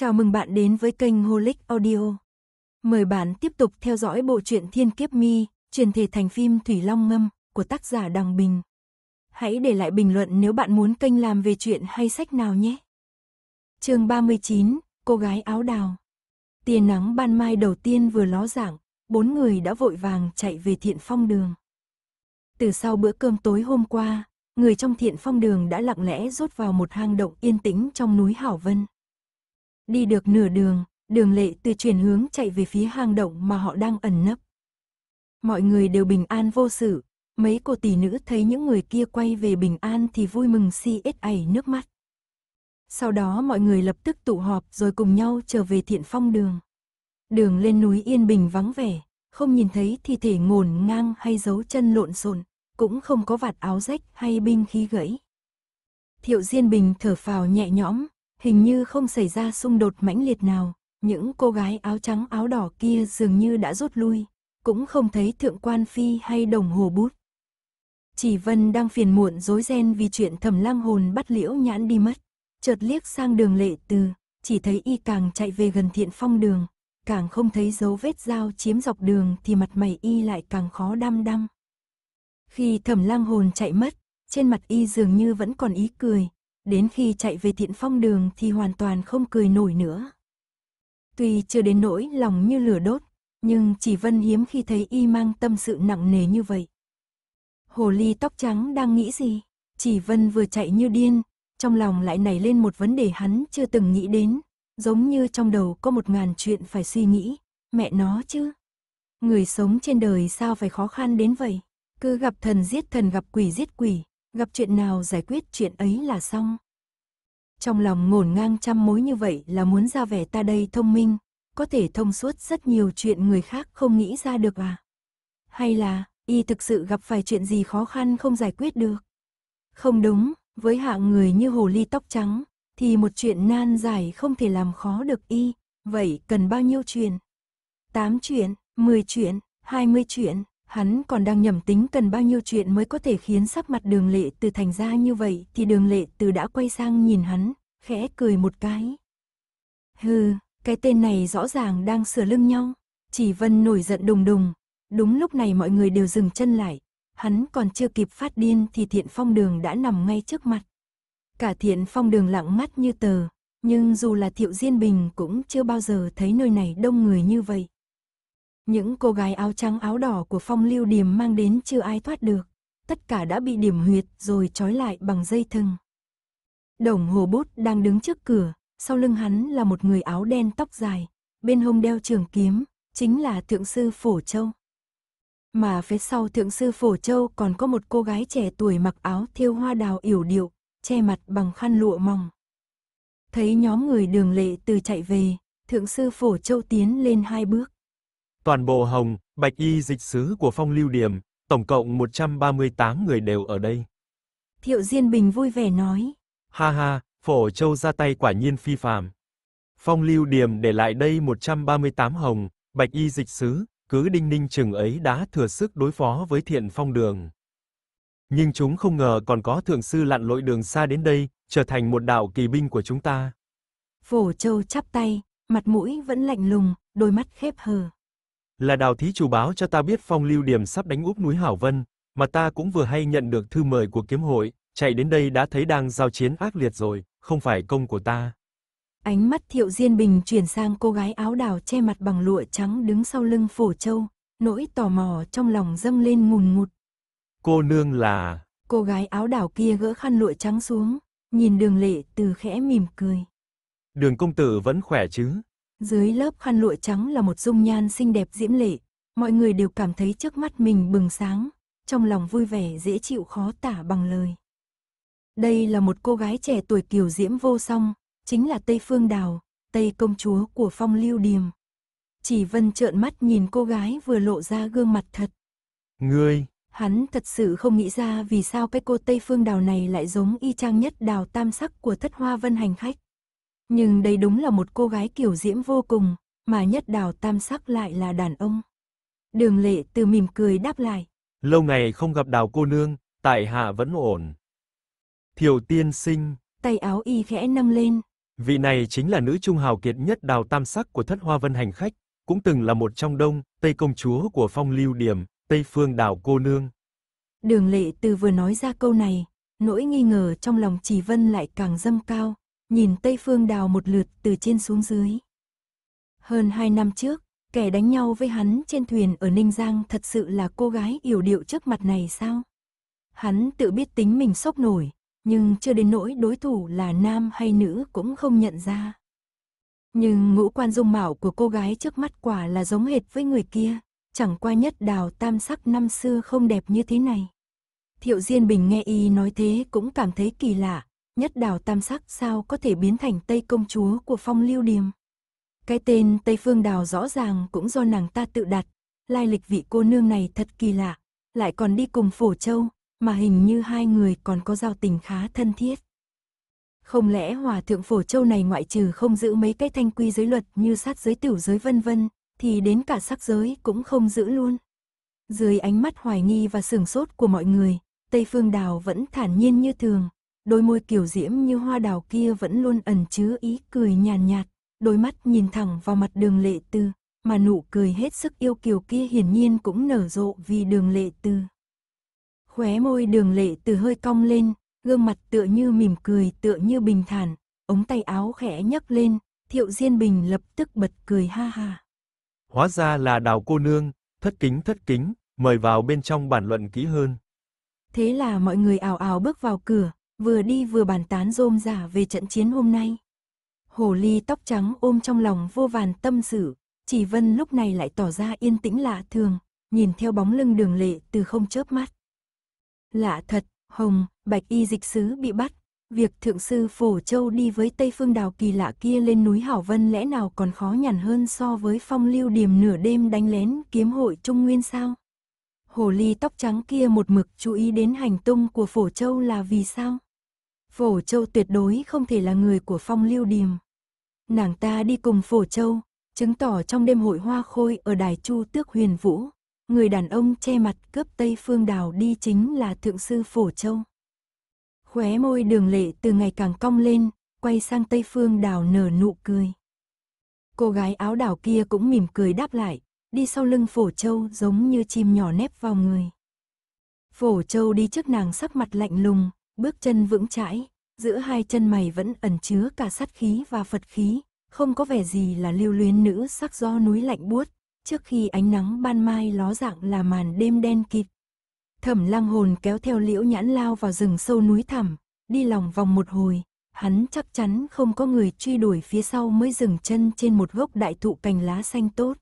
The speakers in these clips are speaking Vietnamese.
Chào mừng bạn đến với kênh Holic Audio. Mời bạn tiếp tục theo dõi bộ truyện Thiên Kiếp Mi, truyền thể thành phim Thủy Long Ngâm của tác giả Đằng Bình. Hãy để lại bình luận nếu bạn muốn kênh làm về chuyện hay sách nào nhé. Chương 39, cô gái áo đào. Tia nắng ban mai đầu tiên vừa ló dạng, bốn người đã vội vàng chạy về Thiện Phong đường. Từ sau bữa cơm tối hôm qua, người trong Thiện Phong đường đã lặng lẽ rút vào một hang động yên tĩnh trong núi Hảo Vân. Đi được nửa đường, đường lệ từ chuyển hướng chạy về phía hang động mà họ đang ẩn nấp. Mọi người đều bình an vô sự, mấy cô tỷ nữ thấy những người kia quay về bình an thì vui mừng si ết ảy nước mắt. Sau đó mọi người lập tức tụ họp rồi cùng nhau trở về thiện phong đường. Đường lên núi yên bình vắng vẻ, không nhìn thấy thi thể ngổn ngang hay dấu chân lộn xộn, cũng không có vạt áo rách hay binh khí gãy. Thiệu Diên Bình thở phào nhẹ nhõm, hình như không xảy ra xung đột mãnh liệt nào, những cô gái áo trắng áo đỏ kia dường như đã rút lui, cũng không thấy thượng quan phi hay đồng hồ bút. Chỉ Vân đang phiền muộn rối ren vì chuyện thẩm lang hồn bắt liễu nhãn đi mất, chợt liếc sang đường lệ từ, chỉ thấy y càng chạy về gần thiện phong đường, càng không thấy dấu vết dao chiếm dọc đường thì mặt mày y lại càng khó đăm đăm. Khi thẩm lang hồn chạy mất, trên mặt y dường như vẫn còn ý cười, đến khi chạy về thiện phong đường thì hoàn toàn không cười nổi nữa. Tuy chưa đến nỗi lòng như lửa đốt, nhưng chỉ Vân hiếm khi thấy y mang tâm sự nặng nề như vậy. Hồ ly tóc trắng đang nghĩ gì? Chỉ Vân vừa chạy như điên, trong lòng lại nảy lên một vấn đề hắn chưa từng nghĩ đến, giống như trong đầu có một ngàn chuyện phải suy nghĩ, mẹ nó chứ. Người sống trên đời sao phải khó khăn đến vậy, cứ gặp thần giết thần gặp quỷ giết quỷ, Gặp chuyện nào giải quyết chuyện ấy là xong. Trong lòng ngổn ngang trăm mối như vậy là muốn ra vẻ ta đây thông minh, có thể thông suốt rất nhiều chuyện người khác không nghĩ ra được à? Hay là, y thực sự gặp phải chuyện gì khó khăn không giải quyết được? Không đúng, với hạng người như hồ ly tóc trắng, thì một chuyện nan giải không thể làm khó được y, vậy cần bao nhiêu chuyện? 8 chuyện, 10 chuyện, 20 chuyện, Hắn còn đang nhầm tính cần bao nhiêu chuyện mới có thể khiến sắc mặt đường lệ từ thành ra như vậy thì đường lệ từ đã quay sang nhìn hắn, khẽ cười một cái. Hừ, cái tên này rõ ràng đang sửa lưng nhau. Chỉ Vân nổi giận đùng đùng. Đúng lúc này mọi người đều dừng chân lại. Hắn còn chưa kịp phát điên thì thiện phong đường đã nằm ngay trước mặt. Cả thiện phong đường lặng mắt như tờ. Nhưng dù là thiệu diên bình cũng chưa bao giờ thấy nơi này đông người như vậy. Những cô gái áo trắng áo đỏ của phong lưu điểm mang đến chưa ai thoát được. Tất cả đã bị điểm huyệt rồi trói lại bằng dây thừng. Đồng hồ bút đang đứng trước cửa, sau lưng hắn là một người áo đen tóc dài, bên hông đeo trường kiếm, chính là thượng sư Phổ Châu. Mà phía sau thượng sư Phổ Châu còn có một cô gái trẻ tuổi mặc áo thêu hoa đào yểu điệu, che mặt bằng khăn lụa mỏng. Thấy nhóm người đường lệ từ chạy về, thượng sư Phổ Châu tiến lên hai bước toàn bộ hồng, bạch y dịch sứ của phong lưu điểm, tổng cộng 138 người đều ở đây. Thiệu Diên Bình vui vẻ nói. Ha ha, phổ châu ra tay quả nhiên phi phàm. Phong lưu điểm để lại đây 138 hồng, bạch y dịch sứ, cứ đinh ninh chừng ấy đã thừa sức đối phó với thiện phong đường. Nhưng chúng không ngờ còn có thượng sư lặn lội đường xa đến đây, trở thành một đạo kỳ binh của chúng ta. Phổ châu chắp tay, mặt mũi vẫn lạnh lùng, đôi mắt khép hờ là đào thí chủ báo cho ta biết phong lưu điểm sắp đánh úp núi Hảo Vân, mà ta cũng vừa hay nhận được thư mời của kiếm hội, chạy đến đây đã thấy đang giao chiến ác liệt rồi, không phải công của ta. Ánh mắt Thiệu Diên Bình chuyển sang cô gái áo đào che mặt bằng lụa trắng đứng sau lưng Phổ Châu, nỗi tò mò trong lòng dâng lên ngùn ngụt. Cô nương là... Cô gái áo đào kia gỡ khăn lụa trắng xuống, nhìn đường lệ từ khẽ mỉm cười. Đường công tử vẫn khỏe chứ? Dưới lớp khăn lụa trắng là một dung nhan xinh đẹp diễm lệ, mọi người đều cảm thấy trước mắt mình bừng sáng, trong lòng vui vẻ dễ chịu khó tả bằng lời. Đây là một cô gái trẻ tuổi kiều diễm vô song, chính là Tây Phương Đào, Tây công chúa của phong lưu điềm. Chỉ Vân trợn mắt nhìn cô gái vừa lộ ra gương mặt thật. người Hắn thật sự không nghĩ ra vì sao cái cô Tây Phương Đào này lại giống y chang nhất đào tam sắc của thất hoa vân hành khách. Nhưng đây đúng là một cô gái kiểu diễm vô cùng, mà nhất đào tam sắc lại là đàn ông. Đường lệ từ mỉm cười đáp lại. Lâu ngày không gặp đào cô nương, tại hạ vẫn ổn. Thiều tiên sinh. Tay áo y khẽ nâng lên. Vị này chính là nữ trung hào kiệt nhất đào tam sắc của thất hoa vân hành khách, cũng từng là một trong đông, tây công chúa của phong lưu điểm, tây phương đào cô nương. Đường lệ từ vừa nói ra câu này, nỗi nghi ngờ trong lòng Trì Vân lại càng dâng cao, nhìn Tây Phương Đào một lượt từ trên xuống dưới. Hơn hai năm trước, kẻ đánh nhau với hắn trên thuyền ở Ninh Giang thật sự là cô gái yểu điệu trước mặt này sao? Hắn tự biết tính mình sốc nổi, nhưng chưa đến nỗi đối thủ là nam hay nữ cũng không nhận ra. Nhưng ngũ quan dung mạo của cô gái trước mắt quả là giống hệt với người kia, chẳng qua nhất đào tam sắc năm xưa không đẹp như thế này. Thiệu Diên Bình nghe y nói thế cũng cảm thấy kỳ lạ, nhất đảo tam sắc sao có thể biến thành Tây công chúa của phong lưu điềm. Cái tên Tây Phương Đào rõ ràng cũng do nàng ta tự đặt, lai lịch vị cô nương này thật kỳ lạ, lại còn đi cùng phổ châu, mà hình như hai người còn có giao tình khá thân thiết. Không lẽ hòa thượng phổ châu này ngoại trừ không giữ mấy cái thanh quy giới luật như sát giới tiểu giới vân vân, thì đến cả sắc giới cũng không giữ luôn. Dưới ánh mắt hoài nghi và sửng sốt của mọi người, Tây Phương Đào vẫn thản nhiên như thường, đôi môi kiểu diễm như hoa đào kia vẫn luôn ẩn chứa ý cười nhàn nhạt, nhạt, đôi mắt nhìn thẳng vào mặt đường lệ tư, mà nụ cười hết sức yêu kiều kia hiển nhiên cũng nở rộ vì đường lệ tư. Khóe môi đường lệ Tư hơi cong lên, gương mặt tựa như mỉm cười tựa như bình thản, ống tay áo khẽ nhấc lên, thiệu diên bình lập tức bật cười ha ha. Hóa ra là đào cô nương, thất kính thất kính, mời vào bên trong bản luận kỹ hơn. Thế là mọi người ảo ảo bước vào cửa, vừa đi vừa bàn tán rôm giả về trận chiến hôm nay. Hồ ly tóc trắng ôm trong lòng vô vàn tâm sự, chỉ vân lúc này lại tỏ ra yên tĩnh lạ thường, nhìn theo bóng lưng đường lệ từ không chớp mắt. Lạ thật, Hồng, Bạch Y dịch sứ bị bắt, việc thượng sư Phổ Châu đi với Tây Phương Đào kỳ lạ kia lên núi Hảo Vân lẽ nào còn khó nhằn hơn so với phong lưu điểm nửa đêm đánh lén kiếm hội Trung Nguyên sao? Hồ ly tóc trắng kia một mực chú ý đến hành tung của Phổ Châu là vì sao? Phổ Châu tuyệt đối không thể là người của phong lưu điềm. Nàng ta đi cùng Phổ Châu, chứng tỏ trong đêm hội hoa khôi ở Đài Chu Tước Huyền Vũ, người đàn ông che mặt cướp Tây Phương Đào đi chính là Thượng Sư Phổ Châu. Khóe môi đường lệ từ ngày càng cong lên, quay sang Tây Phương Đào nở nụ cười. Cô gái áo đảo kia cũng mỉm cười đáp lại, đi sau lưng Phổ Châu giống như chim nhỏ nép vào người. Phổ Châu đi trước nàng sắc mặt lạnh lùng, bước chân vững chãi, giữa hai chân mày vẫn ẩn chứa cả sát khí và Phật khí, không có vẻ gì là lưu luyến nữ sắc do núi lạnh buốt, trước khi ánh nắng ban mai ló dạng là màn đêm đen kịt. Thẩm lăng hồn kéo theo liễu nhãn lao vào rừng sâu núi thẳm, đi lòng vòng một hồi, hắn chắc chắn không có người truy đuổi phía sau mới dừng chân trên một gốc đại thụ cành lá xanh tốt.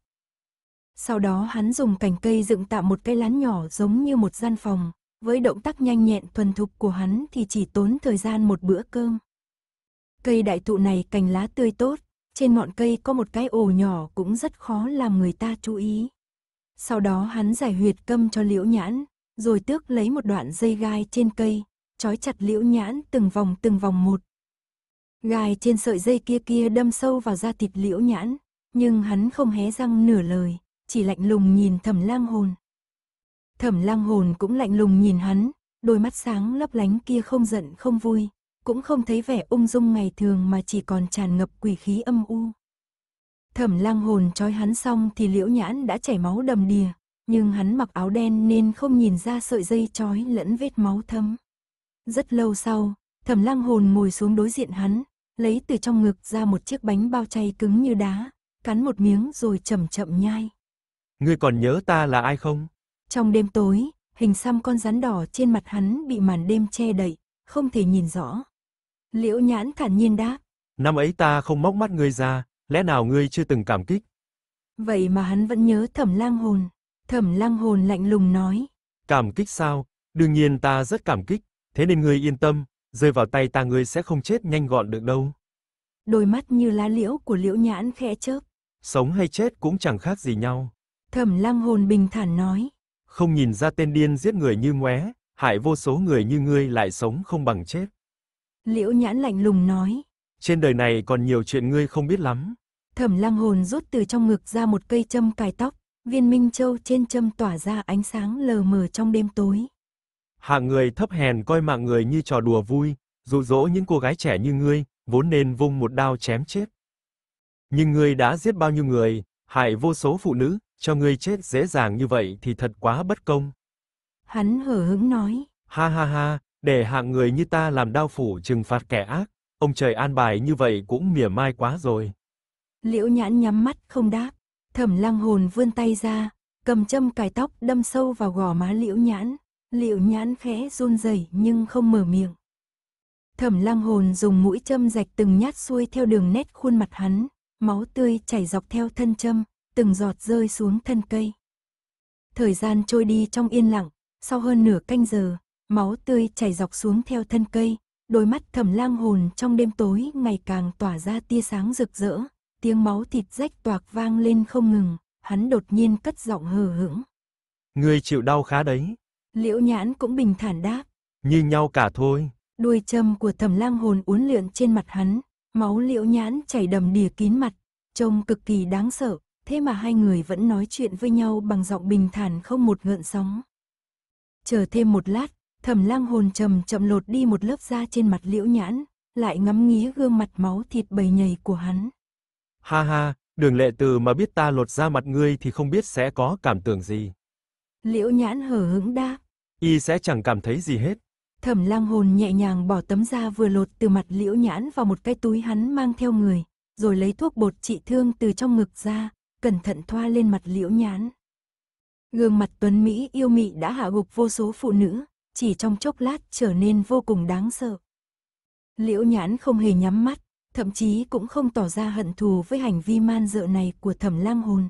Sau đó hắn dùng cành cây dựng tạo một cái lán nhỏ giống như một gian phòng, với động tác nhanh nhẹn thuần thục của hắn thì chỉ tốn thời gian một bữa cơm. Cây đại thụ này cành lá tươi tốt, trên ngọn cây có một cái ổ nhỏ cũng rất khó làm người ta chú ý. Sau đó hắn giải huyệt câm cho liễu nhãn, rồi tước lấy một đoạn dây gai trên cây, trói chặt liễu nhãn từng vòng từng vòng một. Gai trên sợi dây kia kia đâm sâu vào da thịt liễu nhãn, nhưng hắn không hé răng nửa lời, chỉ lạnh lùng nhìn thầm lang hồn. Thẩm lang hồn cũng lạnh lùng nhìn hắn, đôi mắt sáng lấp lánh kia không giận không vui, cũng không thấy vẻ ung dung ngày thường mà chỉ còn tràn ngập quỷ khí âm u. Thẩm lang hồn trói hắn xong thì liễu nhãn đã chảy máu đầm đìa, nhưng hắn mặc áo đen nên không nhìn ra sợi dây trói lẫn vết máu thấm. Rất lâu sau, thẩm lang hồn ngồi xuống đối diện hắn, lấy từ trong ngực ra một chiếc bánh bao chay cứng như đá, cắn một miếng rồi chậm chậm nhai. Ngươi còn nhớ ta là ai không? Trong đêm tối, hình xăm con rắn đỏ trên mặt hắn bị màn đêm che đậy, không thể nhìn rõ. Liễu nhãn thản nhiên đáp. Năm ấy ta không móc mắt ngươi ra, lẽ nào ngươi chưa từng cảm kích? Vậy mà hắn vẫn nhớ thẩm lang hồn. Thẩm lang hồn lạnh lùng nói. Cảm kích sao? Đương nhiên ta rất cảm kích, thế nên ngươi yên tâm, rơi vào tay ta ngươi sẽ không chết nhanh gọn được đâu. Đôi mắt như lá liễu của liễu nhãn khẽ chớp. Sống hay chết cũng chẳng khác gì nhau. Thẩm lang hồn bình thản nói không nhìn ra tên điên giết người như ngoé, hại vô số người như ngươi lại sống không bằng chết. Liễu Nhãn lạnh lùng nói. Trên đời này còn nhiều chuyện ngươi không biết lắm. Thẩm lang Hồn rút từ trong ngực ra một cây châm cài tóc, viên minh châu trên châm tỏa ra ánh sáng lờ mờ trong đêm tối. Hạng người thấp hèn coi mạng người như trò đùa vui, dụ dỗ những cô gái trẻ như ngươi, vốn nên vung một đao chém chết. Nhưng ngươi đã giết bao nhiêu người, hại vô số phụ nữ, cho ngươi chết dễ dàng như vậy thì thật quá bất công. Hắn hờ hững nói. Ha ha ha, để hạng người như ta làm đao phủ trừng phạt kẻ ác, ông trời an bài như vậy cũng mỉa mai quá rồi. Liễu nhãn nhắm mắt không đáp, thẩm lăng hồn vươn tay ra, cầm châm cài tóc đâm sâu vào gò má liễu nhãn. Liễu nhãn khẽ run rẩy nhưng không mở miệng. Thẩm lăng hồn dùng mũi châm rạch từng nhát xuôi theo đường nét khuôn mặt hắn, máu tươi chảy dọc theo thân châm, từng giọt rơi xuống thân cây. Thời gian trôi đi trong yên lặng, sau hơn nửa canh giờ, máu tươi chảy dọc xuống theo thân cây, đôi mắt thẩm lang hồn trong đêm tối ngày càng tỏa ra tia sáng rực rỡ, tiếng máu thịt rách toạc vang lên không ngừng, hắn đột nhiên cất giọng hờ hững. người chịu đau khá đấy. Liễu nhãn cũng bình thản đáp. Như nhau cả thôi. Đuôi châm của thẩm lang hồn uốn lượn trên mặt hắn, máu liễu nhãn chảy đầm đìa kín mặt, trông cực kỳ đáng sợ, thế mà hai người vẫn nói chuyện với nhau bằng giọng bình thản không một ngợn sóng. Chờ thêm một lát, thẩm lang hồn trầm chậm lột đi một lớp da trên mặt liễu nhãn, lại ngắm nghía gương mặt máu thịt bầy nhầy của hắn. Ha ha, đường lệ từ mà biết ta lột da mặt ngươi thì không biết sẽ có cảm tưởng gì. Liễu nhãn hở hững đáp. Y sẽ chẳng cảm thấy gì hết. Thẩm lang hồn nhẹ nhàng bỏ tấm da vừa lột từ mặt liễu nhãn vào một cái túi hắn mang theo người, rồi lấy thuốc bột trị thương từ trong ngực ra, cẩn thận thoa lên mặt liễu nhán. Gương mặt tuấn Mỹ yêu mị đã hạ gục vô số phụ nữ, chỉ trong chốc lát trở nên vô cùng đáng sợ. Liễu nhãn không hề nhắm mắt, thậm chí cũng không tỏ ra hận thù với hành vi man dợ này của thẩm lang hồn.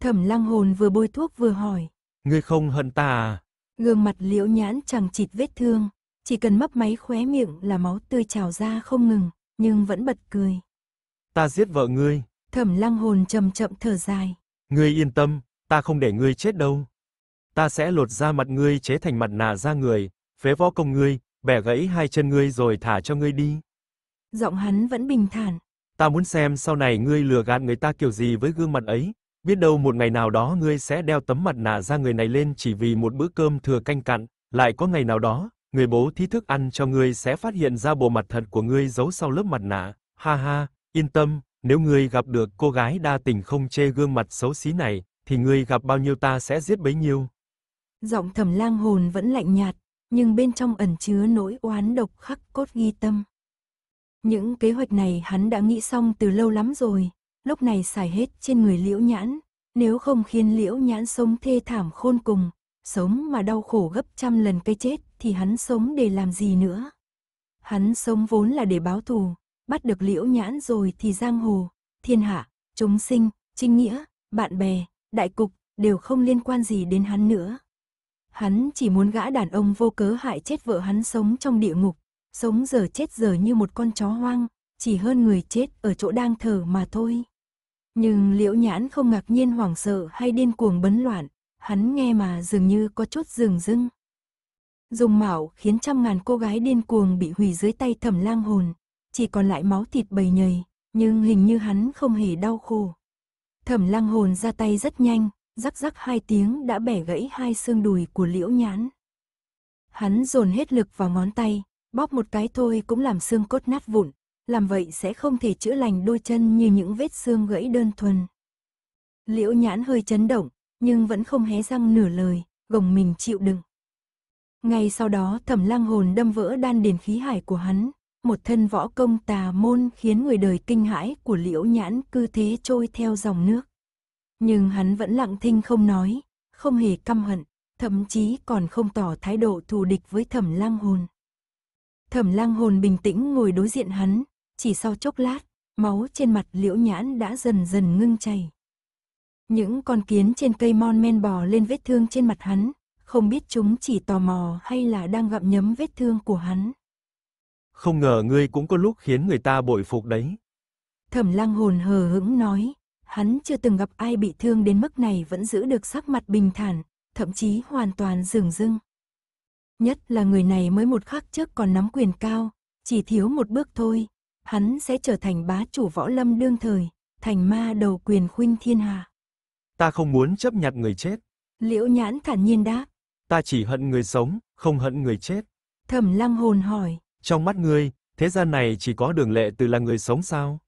Thẩm lang hồn vừa bôi thuốc vừa hỏi. Ngươi không hận ta à? Gương mặt liễu nhãn chẳng chịt vết thương, chỉ cần mấp máy khóe miệng là máu tươi trào ra không ngừng, nhưng vẫn bật cười. Ta giết vợ ngươi, Thẩm lăng hồn chậm chậm thở dài. Ngươi yên tâm, ta không để ngươi chết đâu. Ta sẽ lột da mặt ngươi chế thành mặt nạ da người, phế võ công ngươi, bẻ gãy hai chân ngươi rồi thả cho ngươi đi. Giọng hắn vẫn bình thản. Ta muốn xem sau này ngươi lừa gạt người ta kiểu gì với gương mặt ấy, biết đâu một ngày nào đó ngươi sẽ đeo tấm mặt nạ da người này lên chỉ vì một bữa cơm thừa canh cặn, lại có ngày nào đó, người bố thí thức ăn cho ngươi sẽ phát hiện ra bộ mặt thật của ngươi giấu sau lớp mặt nạ. Ha ha, yên tâm, nếu ngươi gặp được cô gái đa tình không chê gương mặt xấu xí này, thì ngươi gặp bao nhiêu ta sẽ giết bấy nhiêu. Giọng thẩm lang hồn vẫn lạnh nhạt, nhưng bên trong ẩn chứa nỗi oán độc khắc cốt ghi tâm. Những kế hoạch này hắn đã nghĩ xong từ lâu lắm rồi, lúc này xài hết trên người liễu nhãn, nếu không khiến liễu nhãn sống thê thảm khôn cùng, sống mà đau khổ gấp trăm lần cái chết thì hắn sống để làm gì nữa. Hắn sống vốn là để báo thù, bắt được liễu nhãn rồi thì giang hồ, thiên hạ, chúng sinh, trinh nghĩa, bạn bè, đại cục đều không liên quan gì đến hắn nữa. Hắn chỉ muốn gã đàn ông vô cớ hại chết vợ hắn sống trong địa ngục, sống giờ chết giờ như một con chó hoang, chỉ hơn người chết ở chỗ đang thở mà thôi. Nhưng liễu nhãn không ngạc nhiên hoảng sợ hay điên cuồng bấn loạn, hắn nghe mà dường như có chút rừng rưng. Dùng mạo khiến trăm ngàn cô gái điên cuồng bị hủy dưới tay thẩm lang hồn, chỉ còn lại máu thịt bầy nhầy, nhưng hình như hắn không hề đau khổ. Thẩm lăng hồn ra tay rất nhanh, rắc rắc hai tiếng đã bẻ gãy hai xương đùi của liễu nhãn. Hắn dồn hết lực vào ngón tay, bóp một cái thôi cũng làm xương cốt nát vụn, làm vậy sẽ không thể chữa lành đôi chân như những vết xương gãy đơn thuần. Liễu nhãn hơi chấn động, nhưng vẫn không hé răng nửa lời, gồng mình chịu đựng. Ngay sau đó thẩm lang hồn đâm vỡ đan điền khí hải của hắn, một thân võ công tà môn khiến người đời kinh hãi của liễu nhãn cứ thế trôi theo dòng nước. Nhưng hắn vẫn lặng thinh không nói, không hề căm hận, thậm chí còn không tỏ thái độ thù địch với thẩm lang hồn. Thẩm lang hồn bình tĩnh ngồi đối diện hắn, chỉ sau chốc lát, máu trên mặt liễu nhãn đã dần dần ngưng chảy. Những con kiến trên cây mon men bò lên vết thương trên mặt hắn, không biết chúng chỉ tò mò hay là đang gặm nhấm vết thương của hắn không ngờ ngươi cũng có lúc khiến người ta bội phục đấy. Thẩm lăng hồn hờ hững nói, hắn chưa từng gặp ai bị thương đến mức này vẫn giữ được sắc mặt bình thản, thậm chí hoàn toàn rừng rưng. Nhất là người này mới một khắc trước còn nắm quyền cao, chỉ thiếu một bước thôi, hắn sẽ trở thành bá chủ võ lâm đương thời, thành ma đầu quyền khuynh thiên hạ. Ta không muốn chấp nhặt người chết. Liễu nhãn thản nhiên đáp. Ta chỉ hận người sống, không hận người chết. Thẩm lăng hồn hỏi, trong mắt ngươi, thế gian này chỉ có đường lệ từ là người sống sao?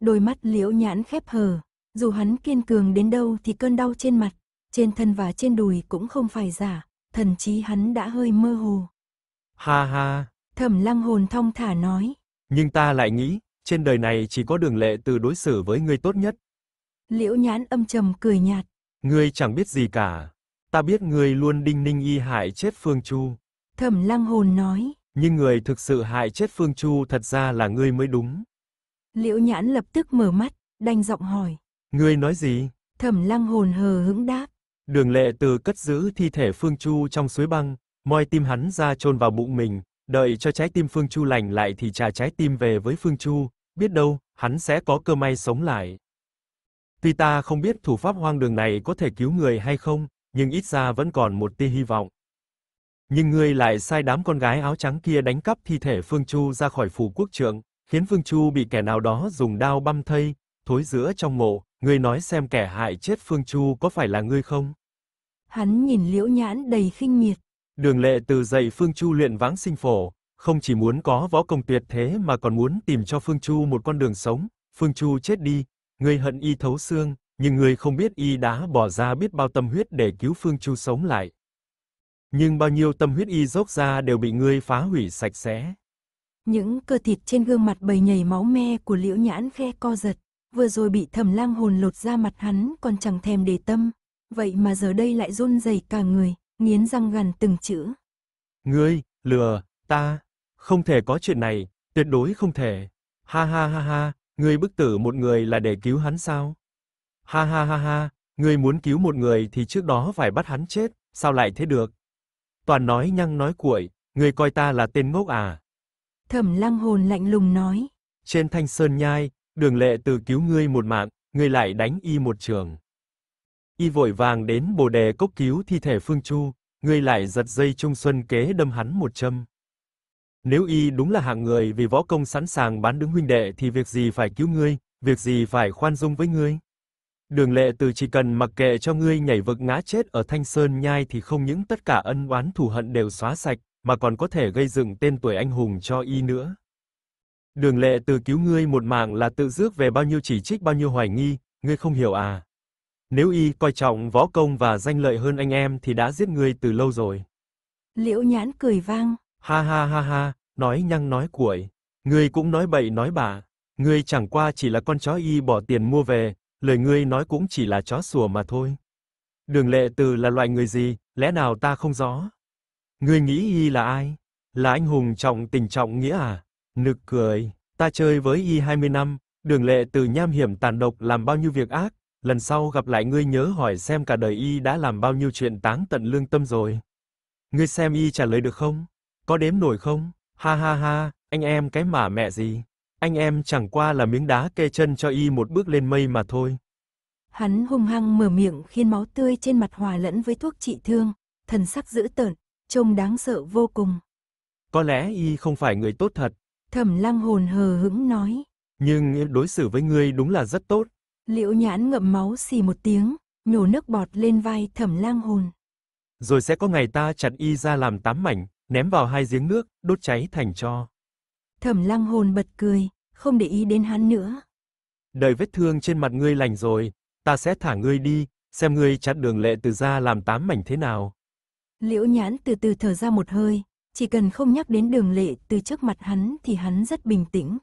Đôi mắt liễu nhãn khép hờ, dù hắn kiên cường đến đâu thì cơn đau trên mặt, trên thân và trên đùi cũng không phải giả, thần trí hắn đã hơi mơ hồ. Ha ha! Thẩm lăng hồn thong thả nói. Nhưng ta lại nghĩ, trên đời này chỉ có đường lệ từ đối xử với ngươi tốt nhất. Liễu nhãn âm trầm cười nhạt. Ngươi chẳng biết gì cả. Ta biết ngươi luôn đinh ninh y hại chết Phương Chu. Thẩm lăng hồn nói nhưng người thực sự hại chết Phương Chu thật ra là ngươi mới đúng. Liễu nhãn lập tức mở mắt, đanh giọng hỏi. Ngươi nói gì? Thẩm lăng hồn hờ hững đáp. Đường lệ từ cất giữ thi thể Phương Chu trong suối băng, moi tim hắn ra chôn vào bụng mình, đợi cho trái tim Phương Chu lành lại thì trả trái tim về với Phương Chu, biết đâu, hắn sẽ có cơ may sống lại. Tuy ta không biết thủ pháp hoang đường này có thể cứu người hay không, nhưng ít ra vẫn còn một tia hy vọng. Nhưng ngươi lại sai đám con gái áo trắng kia đánh cắp thi thể Phương Chu ra khỏi phủ quốc trượng, khiến Phương Chu bị kẻ nào đó dùng đao băm thây, thối giữa trong mộ, ngươi nói xem kẻ hại chết Phương Chu có phải là ngươi không? Hắn nhìn Liễu Nhãn đầy khinh miệt. Đường Lệ từ dạy Phương Chu luyện vãng sinh phổ, không chỉ muốn có võ công tuyệt thế mà còn muốn tìm cho Phương Chu một con đường sống, Phương Chu chết đi, ngươi hận y thấu xương, nhưng ngươi không biết y đã bỏ ra biết bao tâm huyết để cứu Phương Chu sống lại, nhưng bao nhiêu tâm huyết y dốc ra đều bị ngươi phá hủy sạch sẽ. Những cơ thịt trên gương mặt bầy nhảy máu me của liễu nhãn khe co giật, vừa rồi bị thẩm lang hồn lột ra mặt hắn còn chẳng thèm để tâm, vậy mà giờ đây lại run rẩy cả người, nghiến răng gằn từng chữ. Ngươi, lừa, ta, không thể có chuyện này, tuyệt đối không thể. Ha ha ha ha, ngươi bức tử một người là để cứu hắn sao? Ha ha ha ha, ngươi muốn cứu một người thì trước đó phải bắt hắn chết, sao lại thế được? toàn nói nhăng nói cuội, người coi ta là tên ngốc à. Thẩm lăng hồn lạnh lùng nói. Trên thanh sơn nhai, đường lệ từ cứu ngươi một mạng, ngươi lại đánh y một trường. Y vội vàng đến bồ đề cốc cứu thi thể Phương Chu, ngươi lại giật dây trung xuân kế đâm hắn một châm. Nếu y đúng là hạng người vì võ công sẵn sàng bán đứng huynh đệ thì việc gì phải cứu ngươi, việc gì phải khoan dung với ngươi. Đường lệ từ chỉ cần mặc kệ cho ngươi nhảy vực ngã chết ở Thanh Sơn Nhai thì không những tất cả ân oán thù hận đều xóa sạch, mà còn có thể gây dựng tên tuổi anh hùng cho y nữa. Đường lệ từ cứu ngươi một mạng là tự rước về bao nhiêu chỉ trích bao nhiêu hoài nghi, ngươi không hiểu à? Nếu y coi trọng võ công và danh lợi hơn anh em thì đã giết ngươi từ lâu rồi. Liễu nhãn cười vang. Ha ha ha ha, nói nhăng nói cuội. Ngươi cũng nói bậy nói bạ. Ngươi chẳng qua chỉ là con chó y bỏ tiền mua về, lời ngươi nói cũng chỉ là chó sủa mà thôi. Đường Lệ Từ là loại người gì, lẽ nào ta không rõ? Ngươi nghĩ y là ai? Là anh hùng trọng tình trọng nghĩa à? Nực cười, ta chơi với y 20 năm, Đường Lệ Từ nham hiểm tàn độc làm bao nhiêu việc ác, lần sau gặp lại ngươi nhớ hỏi xem cả đời y đã làm bao nhiêu chuyện táng tận lương tâm rồi. Ngươi xem y trả lời được không? Có đếm nổi không? Ha ha ha, anh em cái mà mẹ gì? anh em chẳng qua là miếng đá kê chân cho y một bước lên mây mà thôi. Hắn hung hăng mở miệng khiến máu tươi trên mặt hòa lẫn với thuốc trị thương, thần sắc dữ tợn, trông đáng sợ vô cùng. Có lẽ y không phải người tốt thật. Thẩm lăng hồn hờ hững nói. Nhưng đối xử với ngươi đúng là rất tốt. Liễu nhãn ngậm máu xì một tiếng, nhổ nước bọt lên vai thẩm lang hồn. Rồi sẽ có ngày ta chặt y ra làm tám mảnh, ném vào hai giếng nước, đốt cháy thành cho. Thẩm lang hồn bật cười, không để ý đến hắn nữa. Đời vết thương trên mặt ngươi lành rồi, ta sẽ thả ngươi đi, xem ngươi chặt đường lệ từ ra làm tám mảnh thế nào. Liễu nhãn từ từ thở ra một hơi, chỉ cần không nhắc đến đường lệ từ trước mặt hắn thì hắn rất bình tĩnh.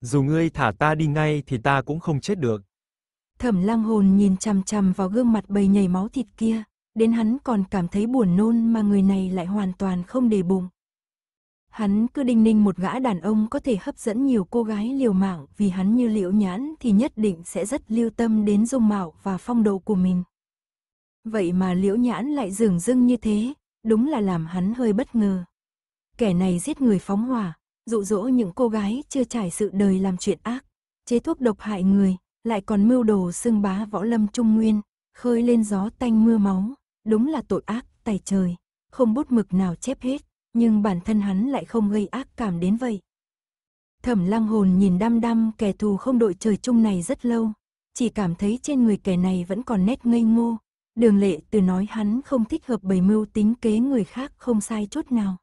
Dù ngươi thả ta đi ngay thì ta cũng không chết được. Thẩm lang hồn nhìn chằm chằm vào gương mặt bầy nhầy máu thịt kia, đến hắn còn cảm thấy buồn nôn mà người này lại hoàn toàn không đề bụng. Hắn cứ đinh ninh một gã đàn ông có thể hấp dẫn nhiều cô gái liều mạng vì hắn như liễu nhãn thì nhất định sẽ rất lưu tâm đến dung mạo và phong độ của mình. Vậy mà liễu nhãn lại dường dưng như thế, đúng là làm hắn hơi bất ngờ. Kẻ này giết người phóng hỏa, dụ dỗ những cô gái chưa trải sự đời làm chuyện ác, chế thuốc độc hại người, lại còn mưu đồ xưng bá võ lâm trung nguyên, khơi lên gió tanh mưa máu, đúng là tội ác tài trời, không bút mực nào chép hết nhưng bản thân hắn lại không gây ác cảm đến vậy. Thẩm lăng hồn nhìn đăm đăm kẻ thù không đội trời chung này rất lâu, chỉ cảm thấy trên người kẻ này vẫn còn nét ngây ngô. Đường lệ từ nói hắn không thích hợp bày mưu tính kế người khác không sai chút nào.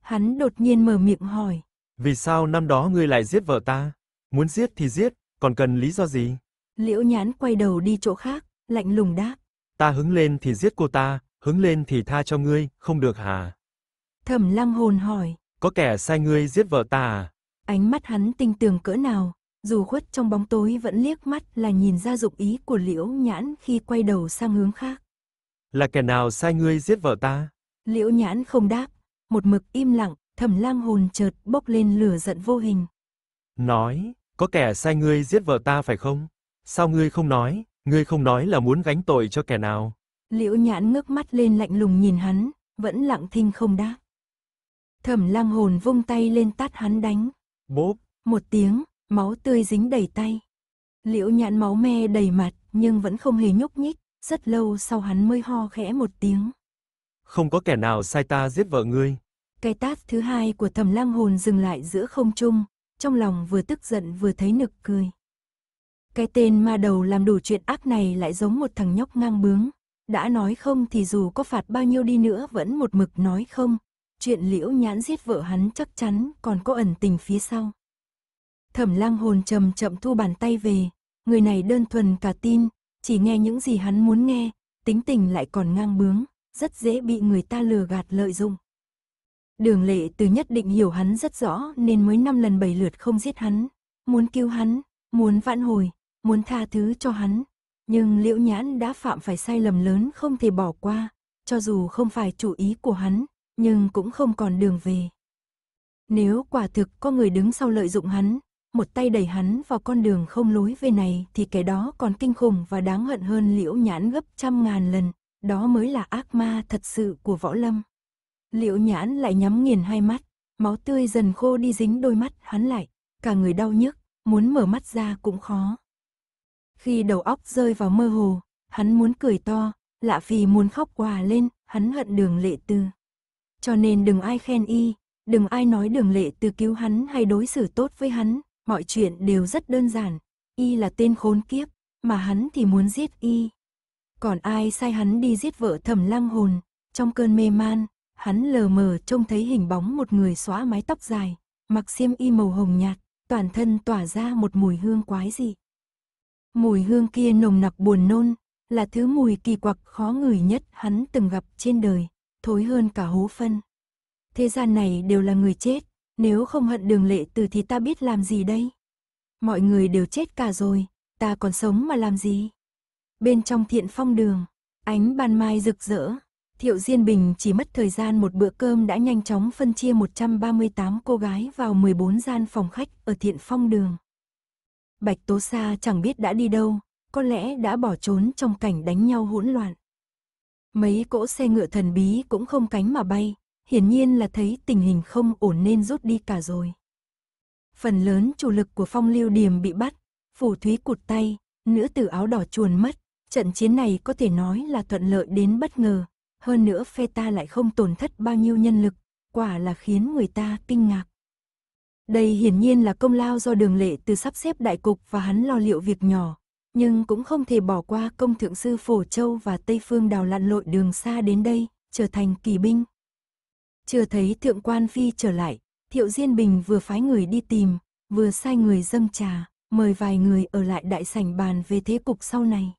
Hắn đột nhiên mở miệng hỏi. Vì sao năm đó ngươi lại giết vợ ta? Muốn giết thì giết, còn cần lý do gì? Liễu nhãn quay đầu đi chỗ khác, lạnh lùng đáp. Ta hứng lên thì giết cô ta, hứng lên thì tha cho ngươi, không được hà Thẩm lăng hồn hỏi. Có kẻ sai ngươi giết vợ ta à? Ánh mắt hắn tinh tường cỡ nào, dù khuất trong bóng tối vẫn liếc mắt là nhìn ra dục ý của liễu nhãn khi quay đầu sang hướng khác. Là kẻ nào sai ngươi giết vợ ta? Liễu nhãn không đáp, một mực im lặng, thẩm lang hồn chợt bốc lên lửa giận vô hình. Nói, có kẻ sai ngươi giết vợ ta phải không? Sao ngươi không nói, ngươi không nói là muốn gánh tội cho kẻ nào? Liễu nhãn ngước mắt lên lạnh lùng nhìn hắn, vẫn lặng thinh không đáp. Thẩm lăng hồn vung tay lên tát hắn đánh. Bốp. Một tiếng, máu tươi dính đầy tay. Liễu nhãn máu me đầy mặt, nhưng vẫn không hề nhúc nhích, rất lâu sau hắn mới ho khẽ một tiếng. Không có kẻ nào sai ta giết vợ ngươi. Cái tát thứ hai của thẩm lăng hồn dừng lại giữa không trung, trong lòng vừa tức giận vừa thấy nực cười. Cái tên ma đầu làm đủ chuyện ác này lại giống một thằng nhóc ngang bướng. Đã nói không thì dù có phạt bao nhiêu đi nữa vẫn một mực nói không, chuyện liễu nhãn giết vợ hắn chắc chắn còn có ẩn tình phía sau. Thẩm lang hồn trầm chậm thu bàn tay về, người này đơn thuần cả tin, chỉ nghe những gì hắn muốn nghe, tính tình lại còn ngang bướng, rất dễ bị người ta lừa gạt lợi dụng. Đường lệ từ nhất định hiểu hắn rất rõ nên mới năm lần bảy lượt không giết hắn, muốn cứu hắn, muốn vãn hồi, muốn tha thứ cho hắn. Nhưng liễu nhãn đã phạm phải sai lầm lớn không thể bỏ qua, cho dù không phải chủ ý của hắn, nhưng cũng không còn đường về. Nếu quả thực có người đứng sau lợi dụng hắn, một tay đẩy hắn vào con đường không lối về này thì kẻ đó còn kinh khủng và đáng hận hơn liễu nhãn gấp trăm ngàn lần, đó mới là ác ma thật sự của võ lâm. Liễu nhãn lại nhắm nghiền hai mắt, máu tươi dần khô đi dính đôi mắt hắn lại, cả người đau nhức, muốn mở mắt ra cũng khó. Khi đầu óc rơi vào mơ hồ, hắn muốn cười to, lạ vì muốn khóc quà lên, hắn hận đường lệ tư cho nên đừng ai khen y, đừng ai nói đường lệ từ cứu hắn hay đối xử tốt với hắn, mọi chuyện đều rất đơn giản, y là tên khốn kiếp, mà hắn thì muốn giết y. Còn ai sai hắn đi giết vợ thẩm lăng hồn, trong cơn mê man, hắn lờ mờ trông thấy hình bóng một người xóa mái tóc dài, mặc xiêm y màu hồng nhạt, toàn thân tỏa ra một mùi hương quái dị. Mùi hương kia nồng nặc buồn nôn, là thứ mùi kỳ quặc khó ngửi nhất hắn từng gặp trên đời, thối hơn cả hố phân. Thế gian này đều là người chết, nếu không hận đường lệ từ thì ta biết làm gì đây? Mọi người đều chết cả rồi, ta còn sống mà làm gì? Bên trong thiện phong đường, ánh ban mai rực rỡ, Thiệu Diên Bình chỉ mất thời gian một bữa cơm đã nhanh chóng phân chia 138 cô gái vào 14 gian phòng khách ở thiện phong đường. Bạch Tố Sa chẳng biết đã đi đâu, có lẽ đã bỏ trốn trong cảnh đánh nhau hỗn loạn. Mấy cỗ xe ngựa thần bí cũng không cánh mà bay, hiển nhiên là thấy tình hình không ổn nên rút đi cả rồi. Phần lớn chủ lực của phong lưu điểm bị bắt, phủ thúy cụt tay, nữ tử áo đỏ chuồn mất, trận chiến này có thể nói là thuận lợi đến bất ngờ, hơn nữa phe ta lại không tổn thất bao nhiêu nhân lực, quả là khiến người ta kinh ngạc. Đây hiển nhiên là công lao do đường lệ từ sắp xếp đại cục và hắn lo liệu việc nhỏ, nhưng cũng không thể bỏ qua công thượng sư Phổ Châu và Tây Phương Đào lặn lội đường xa đến đây, trở thành kỳ binh. Chưa thấy thượng quan phi trở lại, Thiệu Diên Bình vừa phái người đi tìm, vừa sai người dâng trà, mời vài người ở lại đại sảnh bàn về thế cục sau này.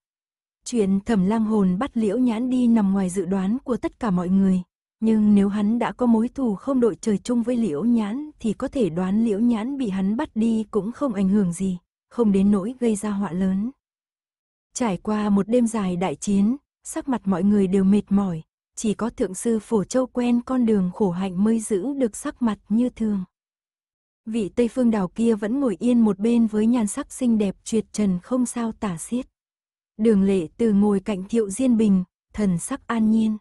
Chuyện thẩm lang hồn bắt liễu nhãn đi nằm ngoài dự đoán của tất cả mọi người, nhưng nếu hắn đã có mối thù không đội trời chung với liễu nhãn thì có thể đoán liễu nhãn bị hắn bắt đi cũng không ảnh hưởng gì, không đến nỗi gây ra họa lớn. Trải qua một đêm dài đại chiến, sắc mặt mọi người đều mệt mỏi, chỉ có thượng sư phổ châu quen con đường khổ hạnh mới giữ được sắc mặt như thường. Vị Tây Phương Đào kia vẫn ngồi yên một bên với nhan sắc xinh đẹp tuyệt trần không sao tả xiết. Đường lệ từ ngồi cạnh thiệu diên bình, thần sắc an nhiên.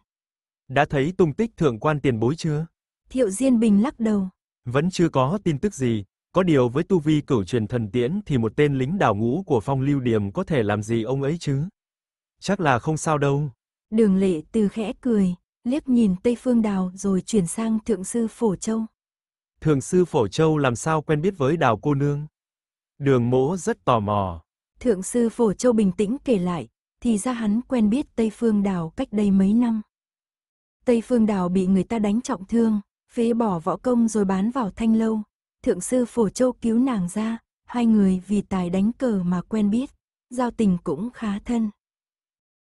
Đã thấy tung tích thượng quan tiền bối chưa? Thiệu diên bình lắc đầu. Vẫn chưa có tin tức gì, có điều với tu vi cửu truyền thần tiễn thì một tên lính đảo ngũ của phong lưu điểm có thể làm gì ông ấy chứ? Chắc là không sao đâu. Đường lệ từ khẽ cười, liếc nhìn Tây Phương Đào rồi chuyển sang Thượng Sư Phổ Châu. Thượng Sư Phổ Châu làm sao quen biết với Đào cô nương? Đường mỗ rất tò mò. Thượng Sư Phổ Châu bình tĩnh kể lại, thì ra hắn quen biết Tây Phương Đào cách đây mấy năm. Tây Phương Đào bị người ta đánh trọng thương, phế bỏ võ công rồi bán vào thanh lâu, thượng sư Phổ Châu cứu nàng ra, hai người vì tài đánh cờ mà quen biết, giao tình cũng khá thân.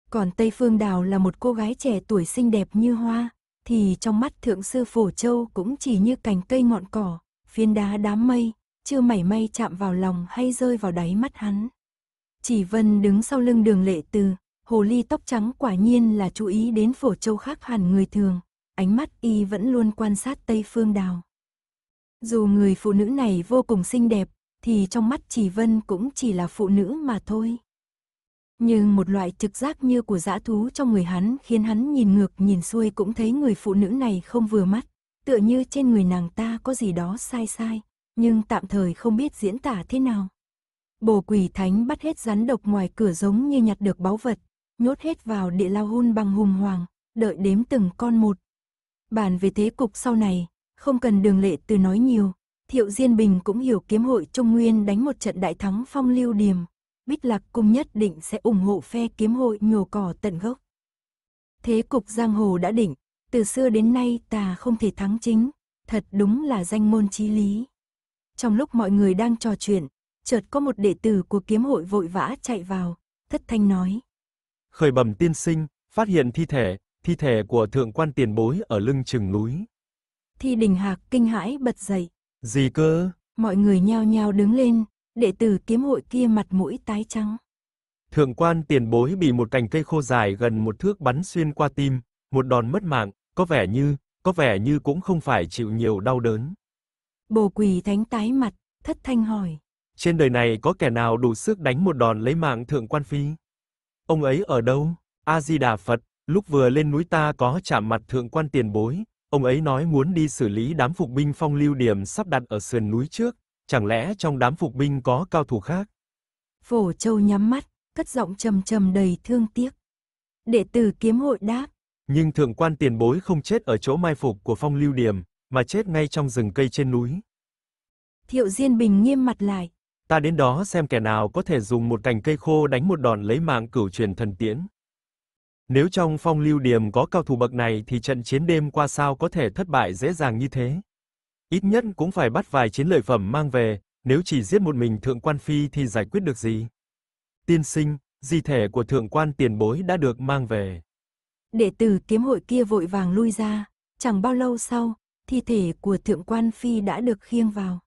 Còn Tây Phương Đào là một cô gái trẻ tuổi xinh đẹp như hoa, thì trong mắt thượng sư Phổ Châu cũng chỉ như cành cây ngọn cỏ, phiến đá đám mây, chưa mảy may chạm vào lòng hay rơi vào đáy mắt hắn. Chỉ Vân đứng sau lưng đường lệ từ, hồ ly tóc trắng quả nhiên là chú ý đến Phổ Châu khác hẳn người thường, ánh mắt y vẫn luôn quan sát Tây Phương Đào. Dù người phụ nữ này vô cùng xinh đẹp, thì trong mắt Chỉ Vân cũng chỉ là phụ nữ mà thôi. Nhưng một loại trực giác như của dã thú trong người hắn khiến hắn nhìn ngược nhìn xuôi cũng thấy người phụ nữ này không vừa mắt, tựa như trên người nàng ta có gì đó sai sai, nhưng tạm thời không biết diễn tả thế nào. Bồ quỷ thánh bắt hết rắn độc ngoài cửa giống như nhặt được báu vật, nhốt hết vào địa lao hôn bằng hùng hoàng, đợi đếm từng con một. Bàn về thế cục sau này, không cần đường lệ từ nói nhiều, Thiệu Diên Bình cũng hiểu kiếm hội Trung Nguyên đánh một trận đại thắng phong lưu điềm. Bích Lạc Cung nhất định sẽ ủng hộ phe kiếm hội nhổ cỏ tận gốc. Thế cục giang hồ đã định, từ xưa đến nay ta không thể thắng chính, thật đúng là danh môn chí lý. Trong lúc mọi người đang trò chuyện, chợt có một đệ tử của kiếm hội vội vã chạy vào, thất thanh nói. Khởi bẩm tiên sinh, phát hiện thi thể, thi thể của thượng quan tiền bối ở lưng chừng núi. Thi Đình Hạc kinh hãi bật dậy. Gì cơ? Mọi người nhao nhao đứng lên, đệ tử kiếm hội kia mặt mũi tái trắng. Thượng quan tiền bối bị một cành cây khô dài gần một thước bắn xuyên qua tim, một đòn mất mạng, có vẻ như, có vẻ như cũng không phải chịu nhiều đau đớn. Bồ quỳ thánh tái mặt, thất thanh hỏi. Trên đời này có kẻ nào đủ sức đánh một đòn lấy mạng thượng quan phi? Ông ấy ở đâu? A-di-đà Phật, lúc vừa lên núi ta có chạm mặt thượng quan tiền bối, Ông ấy nói muốn đi xử lý đám phục binh phong lưu điểm sắp đặt ở sườn núi trước, chẳng lẽ trong đám phục binh có cao thủ khác? Phổ Châu nhắm mắt, cất giọng trầm trầm đầy thương tiếc. Đệ tử kiếm hội đáp. Nhưng thượng quan tiền bối không chết ở chỗ mai phục của phong lưu điểm, mà chết ngay trong rừng cây trên núi. Thiệu Diên Bình nghiêm mặt lại. Ta đến đó xem kẻ nào có thể dùng một cành cây khô đánh một đòn lấy mạng cửu truyền thần tiễn. Nếu trong phong lưu điểm có cao thủ bậc này thì trận chiến đêm qua sao có thể thất bại dễ dàng như thế. Ít nhất cũng phải bắt vài chiến lợi phẩm mang về, nếu chỉ giết một mình thượng quan phi thì giải quyết được gì? Tiên sinh, di thể của thượng quan tiền bối đã được mang về. Đệ tử kiếm hội kia vội vàng lui ra, chẳng bao lâu sau, thi thể của thượng quan phi đã được khiêng vào.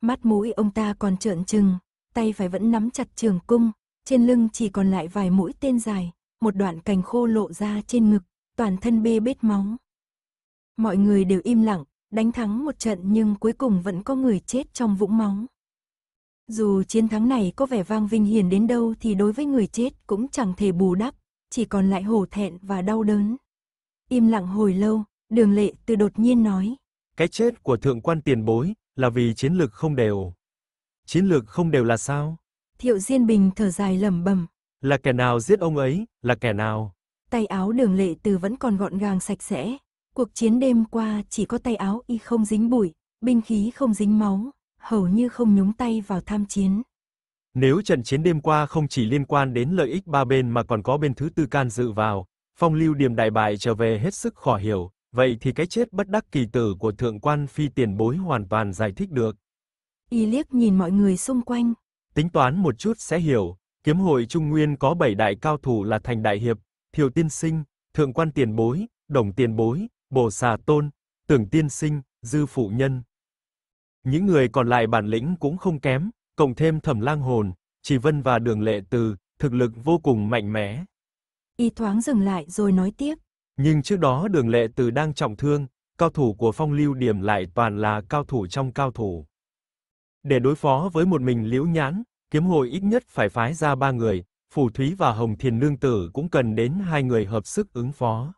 Mắt mũi ông ta còn trợn trừng, tay phải vẫn nắm chặt trường cung, trên lưng chỉ còn lại vài mũi tên dài, một đoạn cành khô lộ ra trên ngực, toàn thân bê bết máu. Mọi người đều im lặng, đánh thắng một trận nhưng cuối cùng vẫn có người chết trong vũng máu. Dù chiến thắng này có vẻ vang vinh hiển đến đâu thì đối với người chết cũng chẳng thể bù đắp, chỉ còn lại hổ thẹn và đau đớn. Im lặng hồi lâu, đường lệ từ đột nhiên nói. Cái chết của thượng quan tiền bối là vì chiến lược không đều. Chiến lược không đều là sao? Thiệu Diên Bình thở dài lẩm bẩm, là kẻ nào giết ông ấy, là kẻ nào? Tay áo đường lệ từ vẫn còn gọn gàng sạch sẽ. Cuộc chiến đêm qua chỉ có tay áo y không dính bụi, binh khí không dính máu, hầu như không nhúng tay vào tham chiến. Nếu trận chiến đêm qua không chỉ liên quan đến lợi ích ba bên mà còn có bên thứ tư can dự vào, phong lưu điểm đại bại trở về hết sức khó hiểu, vậy thì cái chết bất đắc kỳ tử của thượng quan phi tiền bối hoàn toàn giải thích được. Y liếc nhìn mọi người xung quanh. Tính toán một chút sẽ hiểu, Kiếm hội Trung Nguyên có 7 đại cao thủ là Thành Đại Hiệp, Thiều Tiên Sinh, Thượng Quan Tiền Bối, Đồng Tiền Bối, Bồ Xà Tôn, Tưởng Tiên Sinh, Dư Phụ Nhân. Những người còn lại bản lĩnh cũng không kém, cộng thêm Thẩm Lang Hồn, Chỉ Vân và Đường Lệ Từ, thực lực vô cùng mạnh mẽ. Y thoáng dừng lại rồi nói tiếp. Nhưng trước đó Đường Lệ Từ đang trọng thương, cao thủ của Phong Lưu Điểm lại toàn là cao thủ trong cao thủ. Để đối phó với một mình Liễu Nhãn, kiếm hội ít nhất phải phái ra ba người, Phù Thúy và Hồng Thiền lương Tử cũng cần đến hai người hợp sức ứng phó.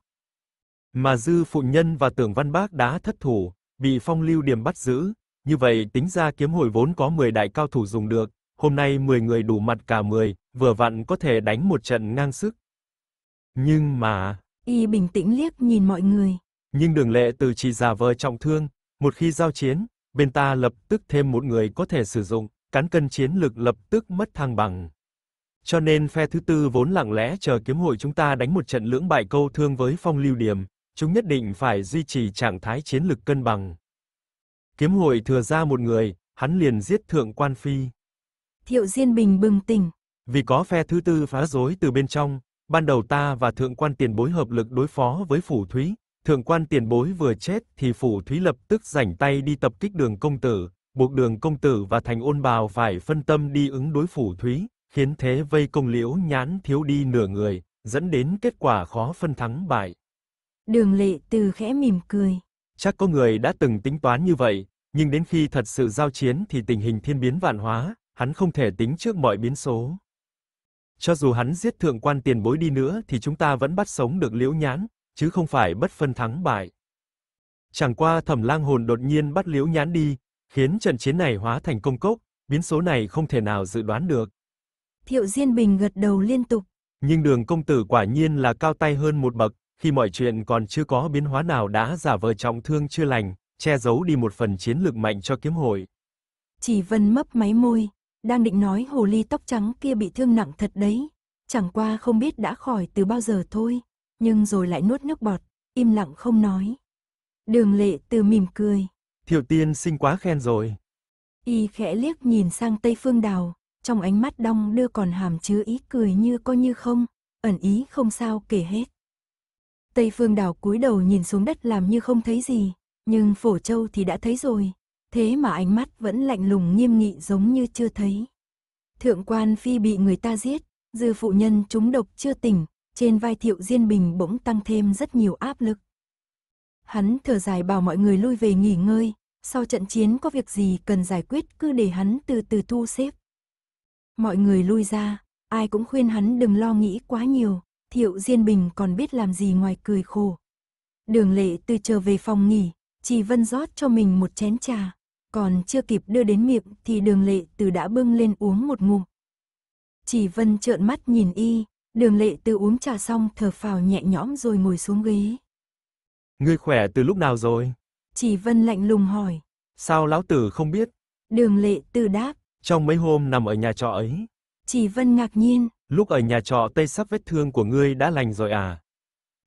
Mà Dư Phụ Nhân và Tưởng Văn Bác đã thất thủ, bị phong lưu điểm bắt giữ, như vậy tính ra kiếm hội vốn có 10 đại cao thủ dùng được, hôm nay 10 người đủ mặt cả 10, vừa vặn có thể đánh một trận ngang sức. Nhưng mà... Y bình tĩnh liếc nhìn mọi người. Nhưng đường lệ từ chỉ giả vờ trọng thương, một khi giao chiến, bên ta lập tức thêm một người có thể sử dụng cán cân chiến lực lập tức mất thăng bằng. Cho nên phe thứ tư vốn lặng lẽ chờ kiếm hội chúng ta đánh một trận lưỡng bại câu thương với phong lưu điểm, chúng nhất định phải duy trì trạng thái chiến lực cân bằng. Kiếm hội thừa ra một người, hắn liền giết thượng quan phi. Thiệu Diên Bình bừng tỉnh. Vì có phe thứ tư phá rối từ bên trong, ban đầu ta và thượng quan tiền bối hợp lực đối phó với phủ thúy, thượng quan tiền bối vừa chết thì phủ thúy lập tức rảnh tay đi tập kích đường công tử, buộc đường công tử và thành ôn bào phải phân tâm đi ứng đối phủ thúy, khiến thế vây công liễu nhãn thiếu đi nửa người, dẫn đến kết quả khó phân thắng bại. Đường lệ từ khẽ mỉm cười. Chắc có người đã từng tính toán như vậy, nhưng đến khi thật sự giao chiến thì tình hình thiên biến vạn hóa, hắn không thể tính trước mọi biến số. Cho dù hắn giết thượng quan tiền bối đi nữa thì chúng ta vẫn bắt sống được liễu nhãn, chứ không phải bất phân thắng bại. Chẳng qua thẩm lang hồn đột nhiên bắt liễu nhãn đi, khiến trận chiến này hóa thành công cốc, biến số này không thể nào dự đoán được. Thiệu Diên Bình gật đầu liên tục. Nhưng đường công tử quả nhiên là cao tay hơn một bậc, khi mọi chuyện còn chưa có biến hóa nào đã giả vờ trọng thương chưa lành, che giấu đi một phần chiến lược mạnh cho kiếm hội. Chỉ vân mấp máy môi, đang định nói hồ ly tóc trắng kia bị thương nặng thật đấy, chẳng qua không biết đã khỏi từ bao giờ thôi, nhưng rồi lại nuốt nước bọt, im lặng không nói. Đường lệ từ mỉm cười, Thiệu tiên sinh quá khen rồi. Y khẽ liếc nhìn sang Tây Phương Đào, trong ánh mắt đong đưa còn hàm chứa ý cười như coi như không, ẩn ý không sao kể hết. Tây Phương Đào cúi đầu nhìn xuống đất làm như không thấy gì, nhưng Phổ Châu thì đã thấy rồi, thế mà ánh mắt vẫn lạnh lùng nghiêm nghị giống như chưa thấy. Thượng quan phi bị người ta giết, dư phụ nhân chúng độc chưa tỉnh, trên vai Thiệu Diên Bình bỗng tăng thêm rất nhiều áp lực. Hắn thở dài bảo mọi người lui về nghỉ ngơi, sau trận chiến có việc gì cần giải quyết cứ để hắn từ từ thu xếp. Mọi người lui ra, ai cũng khuyên hắn đừng lo nghĩ quá nhiều, Thiệu Diên Bình còn biết làm gì ngoài cười khổ. Đường lệ từ trở về phòng nghỉ, chỉ vân rót cho mình một chén trà, còn chưa kịp đưa đến miệng thì đường lệ từ đã bưng lên uống một ngụm. Chỉ vân trợn mắt nhìn y, đường lệ từ uống trà xong thở phào nhẹ nhõm rồi ngồi xuống ghế. Ngươi khỏe từ lúc nào rồi? Chỉ Vân lạnh lùng hỏi. Sao lão tử không biết? Đường lệ từ đáp. Trong mấy hôm nằm ở nhà trọ ấy. Chỉ Vân ngạc nhiên. Lúc ở nhà trọ tây sắp vết thương của ngươi đã lành rồi à?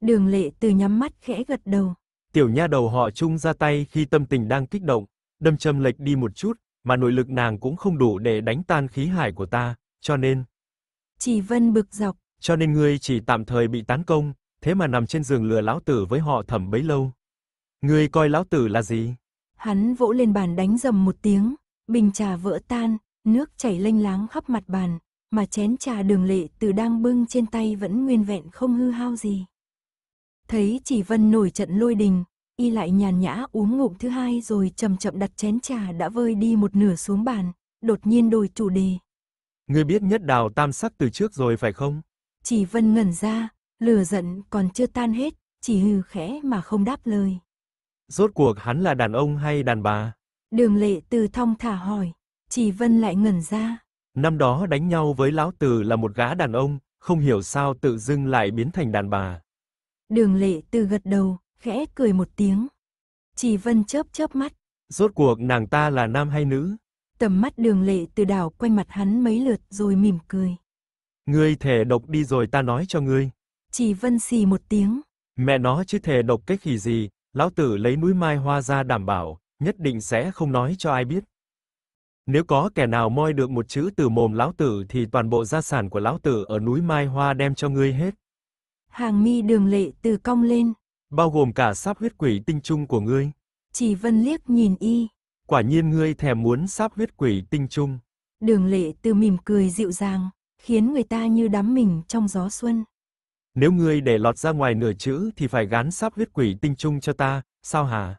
Đường lệ từ nhắm mắt khẽ gật đầu. Tiểu nha đầu họ chung ra tay khi tâm tình đang kích động, đâm châm lệch đi một chút, mà nội lực nàng cũng không đủ để đánh tan khí hải của ta, cho nên. Chỉ Vân bực dọc. Cho nên ngươi chỉ tạm thời bị tán công, thế mà nằm trên giường lừa lão tử với họ Thẩm bấy lâu. Ngươi coi lão tử là gì? Hắn vỗ lên bàn đánh rầm một tiếng, bình trà vỡ tan, nước chảy lênh láng khắp mặt bàn, mà chén trà đường lệ từ đang bưng trên tay vẫn nguyên vẹn không hư hao gì. Thấy chỉ vân nổi trận lôi đình, y lại nhàn nhã uống ngụm thứ hai rồi chậm chậm đặt chén trà đã vơi đi một nửa xuống bàn, đột nhiên đổi chủ đề. Ngươi biết nhất đào tam sắc từ trước rồi phải không? Chỉ vân ngẩn ra, lừa giận còn chưa tan hết, chỉ hừ khẽ mà không đáp lời. Rốt cuộc hắn là đàn ông hay đàn bà? Đường lệ từ thong thả hỏi, chỉ vân lại ngẩn ra. Năm đó đánh nhau với lão tử là một gã đàn ông, không hiểu sao tự dưng lại biến thành đàn bà. Đường lệ từ gật đầu, khẽ cười một tiếng. Chỉ vân chớp chớp mắt. Rốt cuộc nàng ta là nam hay nữ? Tầm mắt đường lệ từ đảo quanh mặt hắn mấy lượt rồi mỉm cười. Ngươi thể độc đi rồi ta nói cho ngươi. Chỉ Vân xì một tiếng. Mẹ nó chứ thề độc cái khỉ gì, lão tử lấy núi mai hoa ra đảm bảo, nhất định sẽ không nói cho ai biết. Nếu có kẻ nào moi được một chữ từ mồm lão tử thì toàn bộ gia sản của lão tử ở núi Mai Hoa đem cho ngươi hết. Hàng mi đường lệ từ cong lên. Bao gồm cả sáp huyết quỷ tinh trung của ngươi. Chỉ vân liếc nhìn y. Quả nhiên ngươi thèm muốn sáp huyết quỷ tinh trung. Đường lệ từ mỉm cười dịu dàng, khiến người ta như đắm mình trong gió xuân. Nếu ngươi để lọt ra ngoài nửa chữ thì phải gán sáp huyết quỷ tinh trung cho ta, sao hả?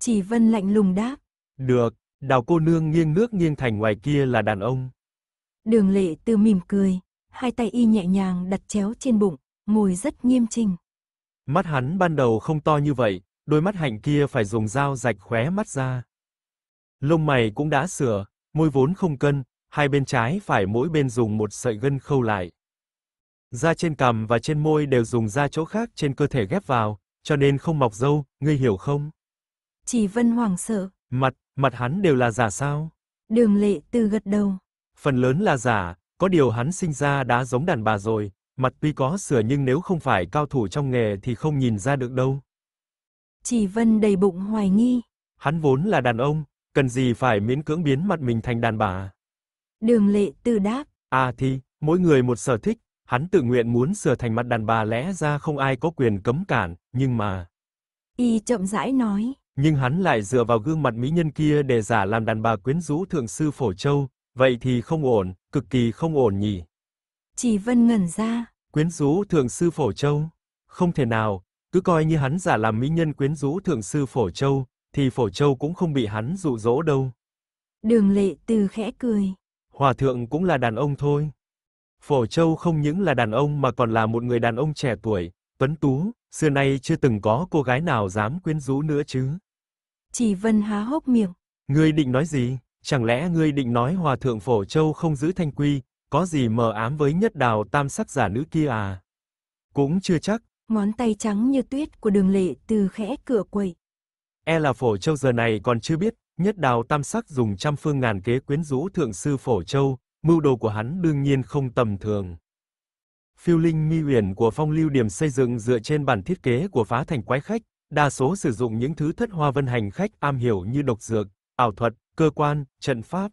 Chỉ Vân lạnh lùng đáp. Được, đào cô nương nghiêng nước nghiêng thành ngoài kia là đàn ông. Đường lệ tư mỉm cười, hai tay y nhẹ nhàng đặt chéo trên bụng, ngồi rất nghiêm chỉnh. Mắt hắn ban đầu không to như vậy, đôi mắt hạnh kia phải dùng dao rạch khóe mắt ra. Lông mày cũng đã sửa, môi vốn không cân, hai bên trái phải mỗi bên dùng một sợi gân khâu lại. Da trên cằm và trên môi đều dùng da chỗ khác trên cơ thể ghép vào, cho nên không mọc râu, ngươi hiểu không? Chỉ Vân hoảng sợ. Mặt, mặt hắn đều là giả sao? Đường lệ từ gật đầu. Phần lớn là giả, có điều hắn sinh ra đã giống đàn bà rồi, mặt tuy có sửa nhưng nếu không phải cao thủ trong nghề thì không nhìn ra được đâu. Chỉ Vân đầy bụng hoài nghi. Hắn vốn là đàn ông, cần gì phải miễn cưỡng biến mặt mình thành đàn bà. Đường lệ từ đáp. À thì, mỗi người một sở thích, hắn tự nguyện muốn sửa thành mặt đàn bà lẽ ra không ai có quyền cấm cản, nhưng mà... Y chậm rãi nói. Nhưng hắn lại dựa vào gương mặt mỹ nhân kia để giả làm đàn bà quyến rũ thượng sư Phổ Châu, vậy thì không ổn, cực kỳ không ổn nhỉ. Chỉ Vân ngẩn ra. Quyến rũ thượng sư Phổ Châu? Không thể nào, cứ coi như hắn giả làm mỹ nhân quyến rũ thượng sư Phổ Châu, thì Phổ Châu cũng không bị hắn dụ dỗ đâu. Đường lệ từ khẽ cười. Hòa thượng cũng là đàn ông thôi, Phổ Châu không những là đàn ông mà còn là một người đàn ông trẻ tuổi, tuấn tú, xưa nay chưa từng có cô gái nào dám quyến rũ nữa chứ. Chỉ Vân há hốc miệng. Ngươi định nói gì? Chẳng lẽ ngươi định nói Hòa Thượng Phổ Châu không giữ thanh quy, có gì mờ ám với nhất đào tam sắc giả nữ kia à? Cũng chưa chắc. Ngón tay trắng như tuyết của đường lệ từ khẽ cửa quẩy. E là Phổ Châu giờ này còn chưa biết, nhất đào tam sắc dùng trăm phương ngàn kế quyến rũ Thượng Sư Phổ Châu, mưu đồ của hắn đương nhiên không tầm thường. Phiêu linh mi uyển của phong lưu điểm xây dựng dựa trên bản thiết kế của phá thành quái khách, đa số sử dụng những thứ thất hoa vân hành khách am hiểu như độc dược, ảo thuật, cơ quan, trận pháp.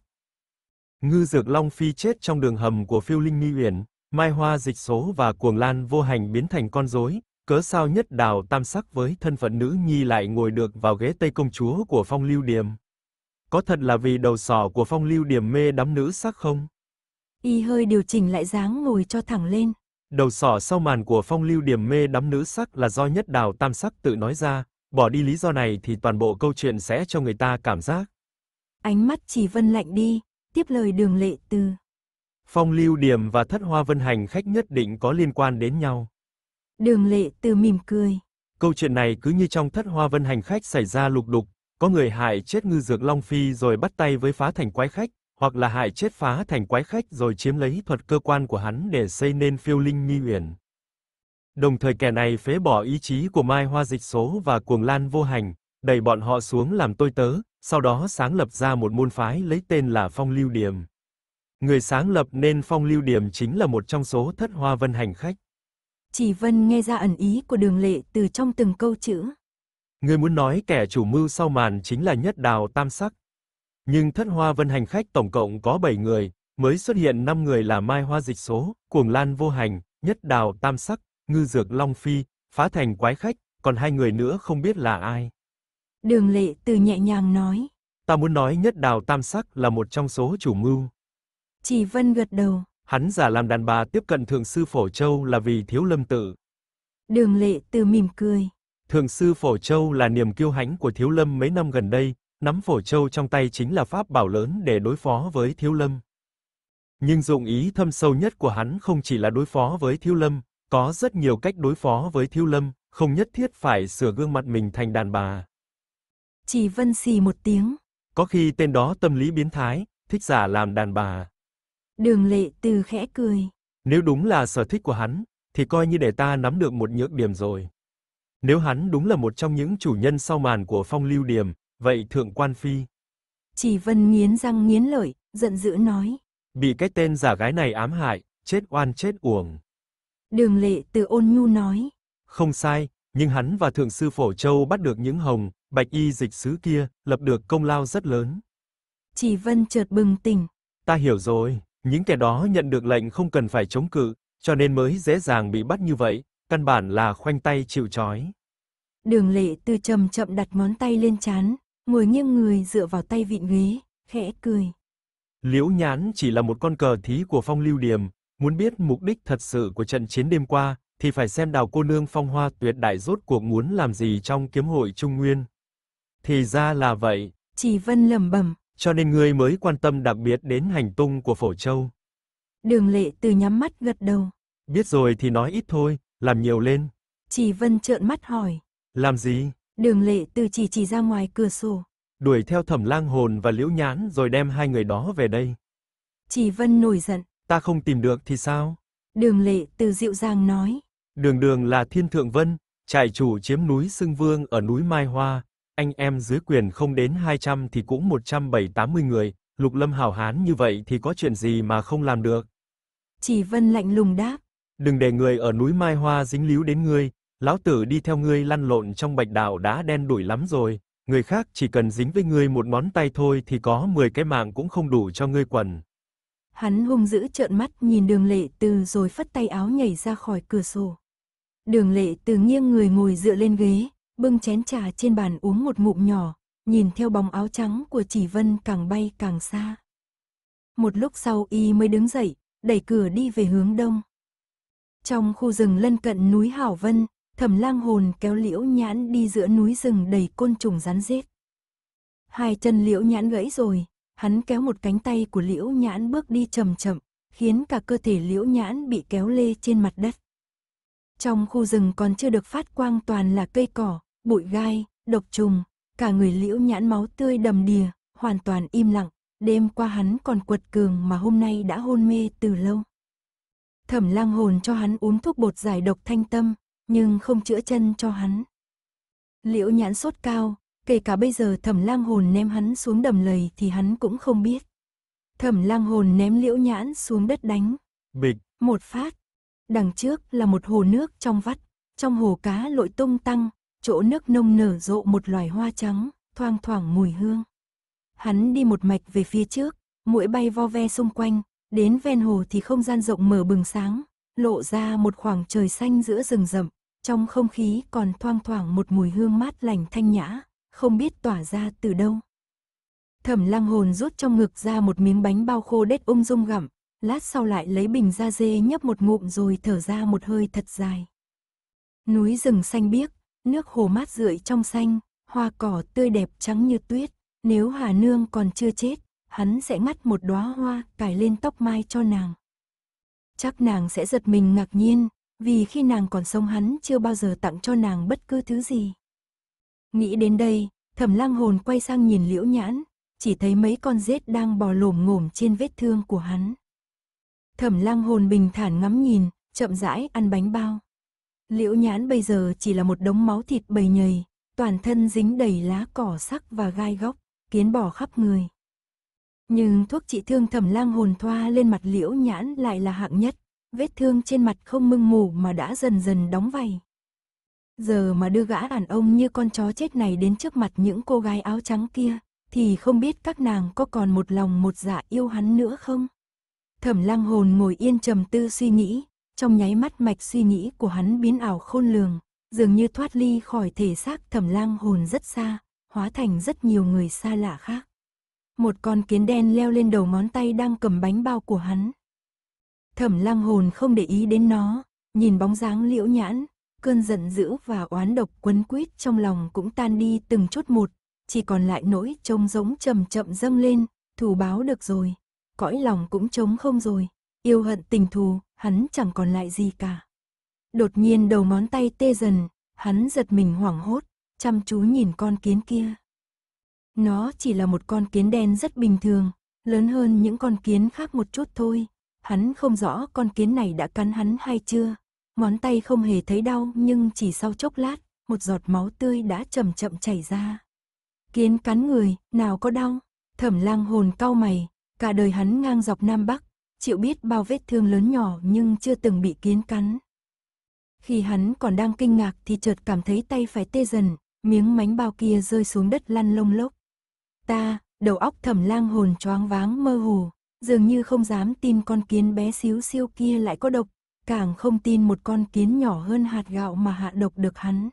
Ngư dược long phi chết trong đường hầm của phiêu linh mi uyển, mai hoa dịch số và cuồng lan vô hành biến thành con rối, cớ sao nhất đào tam sắc với thân phận nữ nhi lại ngồi được vào ghế tây công chúa của phong lưu điểm. Có thật là vì đầu sỏ của phong lưu điểm mê đắm nữ sắc không? Y hơi điều chỉnh lại dáng ngồi cho thẳng lên. Đầu sỏ sau màn của phong lưu điểm mê đắm nữ sắc là do nhất đào tam sắc tự nói ra, bỏ đi lý do này thì toàn bộ câu chuyện sẽ cho người ta cảm giác. Ánh mắt chỉ vân lạnh đi, tiếp lời đường lệ từ. Phong lưu điểm và thất hoa vân hành khách nhất định có liên quan đến nhau. Đường lệ từ mỉm cười. Câu chuyện này cứ như trong thất hoa vân hành khách xảy ra lục đục, có người hại chết ngư dược Long Phi rồi bắt tay với phá thành quái khách, hoặc là hại chết phá thành quái khách rồi chiếm lấy thuật cơ quan của hắn để xây nên phiêu linh nghi uyển. Đồng thời kẻ này phế bỏ ý chí của Mai Hoa Dịch Số và Cuồng Lan Vô Hành, đẩy bọn họ xuống làm tôi tớ, sau đó sáng lập ra một môn phái lấy tên là Phong Lưu điểm Người sáng lập nên Phong Lưu điểm chính là một trong số thất hoa vân hành khách. Chỉ Vân nghe ra ẩn ý của đường lệ từ trong từng câu chữ. Người muốn nói kẻ chủ mưu sau màn chính là nhất đào tam sắc. Nhưng thất hoa vân hành khách tổng cộng có 7 người, mới xuất hiện 5 người là Mai Hoa Dịch Số, Cuồng Lan Vô Hành, Nhất Đào Tam Sắc, Ngư Dược Long Phi, Phá Thành Quái Khách, còn hai người nữa không biết là ai. Đường Lệ từ nhẹ nhàng nói. Ta muốn nói Nhất Đào Tam Sắc là một trong số chủ mưu. Chỉ Vân gật đầu. Hắn giả làm đàn bà tiếp cận Thượng Sư Phổ Châu là vì thiếu lâm tự. Đường Lệ từ mỉm cười. Thượng Sư Phổ Châu là niềm kiêu hãnh của thiếu lâm mấy năm gần đây, nắm phổ châu trong tay chính là pháp bảo lớn để đối phó với Thiếu Lâm. Nhưng dụng ý thâm sâu nhất của hắn không chỉ là đối phó với Thiếu Lâm, có rất nhiều cách đối phó với Thiếu Lâm, không nhất thiết phải sửa gương mặt mình thành đàn bà. Chỉ Vân xì một tiếng. Có khi tên đó tâm lý biến thái, thích giả làm đàn bà. Đường Lệ Từ khẽ cười. Nếu đúng là sở thích của hắn, thì coi như để ta nắm được một nhược điểm rồi. Nếu hắn đúng là một trong những chủ nhân sau màn của phong lưu điểm, Vậy thượng quan phi? Chỉ vân nghiến răng nghiến lợi, giận dữ nói. Bị cái tên giả gái này ám hại, chết oan chết uổng. Đường lệ từ ôn nhu nói. Không sai, nhưng hắn và thượng sư phổ châu bắt được những hồng, bạch y dịch sứ kia, lập được công lao rất lớn. Chỉ vân chợt bừng tỉnh. Ta hiểu rồi, những kẻ đó nhận được lệnh không cần phải chống cự, cho nên mới dễ dàng bị bắt như vậy, căn bản là khoanh tay chịu trói. Đường lệ từ chậm chậm đặt ngón tay lên chán, ngồi nghiêng người dựa vào tay vịn ghế, khẽ cười. Liễu Nhãn chỉ là một con cờ thí của phong lưu điềm muốn biết mục đích thật sự của trận chiến đêm qua, thì phải xem đào cô nương phong hoa tuyệt đại rốt cuộc muốn làm gì trong kiếm hội Trung Nguyên. Thì ra là vậy. Chỉ Vân lẩm bẩm. Cho nên ngươi mới quan tâm đặc biệt đến hành tung của Phổ Châu. Đường lệ từ nhắm mắt gật đầu. Biết rồi thì nói ít thôi, làm nhiều lên. Chỉ Vân trợn mắt hỏi. Làm gì? Đường lệ từ chỉ chỉ ra ngoài cửa sổ. Đuổi theo thẩm lang hồn và liễu nhãn rồi đem hai người đó về đây. Chỉ vân nổi giận. Ta không tìm được thì sao? Đường lệ từ dịu dàng nói. Đường đường là thiên thượng vân, trại chủ chiếm núi Sưng Vương ở núi Mai Hoa. Anh em dưới quyền không đến 200 thì cũng 170 người. Lục lâm hào hán như vậy thì có chuyện gì mà không làm được? Chỉ vân lạnh lùng đáp. Đừng để người ở núi Mai Hoa dính líu đến ngươi, lão tử đi theo ngươi lăn lộn trong bạch đạo đã đen đủi lắm rồi, người khác chỉ cần dính với ngươi một ngón tay thôi thì có 10 cái mạng cũng không đủ cho ngươi quần. Hắn hung dữ trợn mắt nhìn đường lệ từ rồi phất tay áo nhảy ra khỏi cửa sổ. Đường lệ từ nghiêng người ngồi dựa lên ghế, bưng chén trà trên bàn uống một ngụm nhỏ, nhìn theo bóng áo trắng của chỉ vân càng bay càng xa. Một lúc sau y mới đứng dậy, đẩy cửa đi về hướng đông. Trong khu rừng lân cận núi Hảo Vân, thẩm lang hồn kéo liễu nhãn đi giữa núi rừng đầy côn trùng rắn rết. Hai chân liễu nhãn gãy rồi, hắn kéo một cánh tay của liễu nhãn bước đi chậm chậm, khiến cả cơ thể liễu nhãn bị kéo lê trên mặt đất. Trong khu rừng còn chưa được phát quang toàn là cây cỏ, bụi gai, độc trùng, cả người liễu nhãn máu tươi đầm đìa, hoàn toàn im lặng, đêm qua hắn còn quật cường mà hôm nay đã hôn mê từ lâu. Thẩm lang hồn cho hắn uống thuốc bột giải độc thanh tâm, nhưng không chữa chân cho hắn. Liễu nhãn sốt cao, kể cả bây giờ thẩm lang hồn ném hắn xuống đầm lầy thì hắn cũng không biết. Thẩm lang hồn ném liễu nhãn xuống đất đánh. Bịch. Một phát. Đằng trước là một hồ nước trong vắt, trong hồ cá lội tung tăng, chỗ nước nông nở rộ một loài hoa trắng, thoang thoảng mùi hương. Hắn đi một mạch về phía trước, mũi bay vo ve xung quanh, đến ven hồ thì không gian rộng mở bừng sáng, lộ ra một khoảng trời xanh giữa rừng rậm, trong không khí còn thoang thoảng một mùi hương mát lành thanh nhã, không biết tỏa ra từ đâu. Thẩm lang hồn rút trong ngực ra một miếng bánh bao khô đết ung dung gặm, lát sau lại lấy bình da dê nhấp một ngụm rồi thở ra một hơi thật dài. Núi rừng xanh biếc, nước hồ mát rượi trong xanh, hoa cỏ tươi đẹp trắng như tuyết, nếu Hà Nương còn chưa chết, hắn sẽ ngắt một đóa hoa cài lên tóc mai cho nàng. Chắc nàng sẽ giật mình ngạc nhiên, vì khi nàng còn sống hắn chưa bao giờ tặng cho nàng bất cứ thứ gì. Nghĩ đến đây, thẩm lang hồn quay sang nhìn liễu nhãn, chỉ thấy mấy con rết đang bò lổm ngổm trên vết thương của hắn. Thẩm lang hồn bình thản ngắm nhìn, chậm rãi ăn bánh bao. Liễu nhãn bây giờ chỉ là một đống máu thịt bầy nhầy, toàn thân dính đầy lá cỏ sắc và gai góc, kiến bò khắp người. Nhưng thuốc trị thương thẩm lang hồn thoa lên mặt liễu nhãn lại là hạng nhất, vết thương trên mặt không mưng mù mà đã dần dần đóng vầy. Giờ mà đưa gã đàn ông như con chó chết này đến trước mặt những cô gái áo trắng kia, thì không biết các nàng có còn một lòng một dạ yêu hắn nữa không? Thẩm lang hồn ngồi yên trầm tư suy nghĩ, trong nháy mắt mạch suy nghĩ của hắn biến ảo khôn lường, dường như thoát ly khỏi thể xác thẩm lang hồn rất xa, hóa thành rất nhiều người xa lạ khác một con kiến đen leo lên đầu ngón tay đang cầm bánh bao của hắn. Thẩm lăng hồn không để ý đến nó, nhìn bóng dáng liễu nhãn, cơn giận dữ và oán độc quấn quýt trong lòng cũng tan đi từng chút một, chỉ còn lại nỗi trông rỗng chậm chậm dâng lên, thù báo được rồi, cõi lòng cũng trống không rồi, yêu hận tình thù, hắn chẳng còn lại gì cả. Đột nhiên đầu ngón tay tê dần, hắn giật mình hoảng hốt, chăm chú nhìn con kiến kia. Nó chỉ là một con kiến đen rất bình thường, lớn hơn những con kiến khác một chút thôi. Hắn không rõ con kiến này đã cắn hắn hay chưa. món tay không hề thấy đau nhưng chỉ sau chốc lát, một giọt máu tươi đã chậm chậm chảy ra. Kiến cắn người, nào có đau. Thẩm lang hồn cau mày, cả đời hắn ngang dọc Nam Bắc, chịu biết bao vết thương lớn nhỏ nhưng chưa từng bị kiến cắn. Khi hắn còn đang kinh ngạc thì chợt cảm thấy tay phải tê dần, miếng mánh bao kia rơi xuống đất lăn lông lốc. Ta, đầu óc thẩm lang hồn choáng váng mơ hồ, dường như không dám tin con kiến bé xíu siêu kia lại có độc, càng không tin một con kiến nhỏ hơn hạt gạo mà hạ độc được hắn.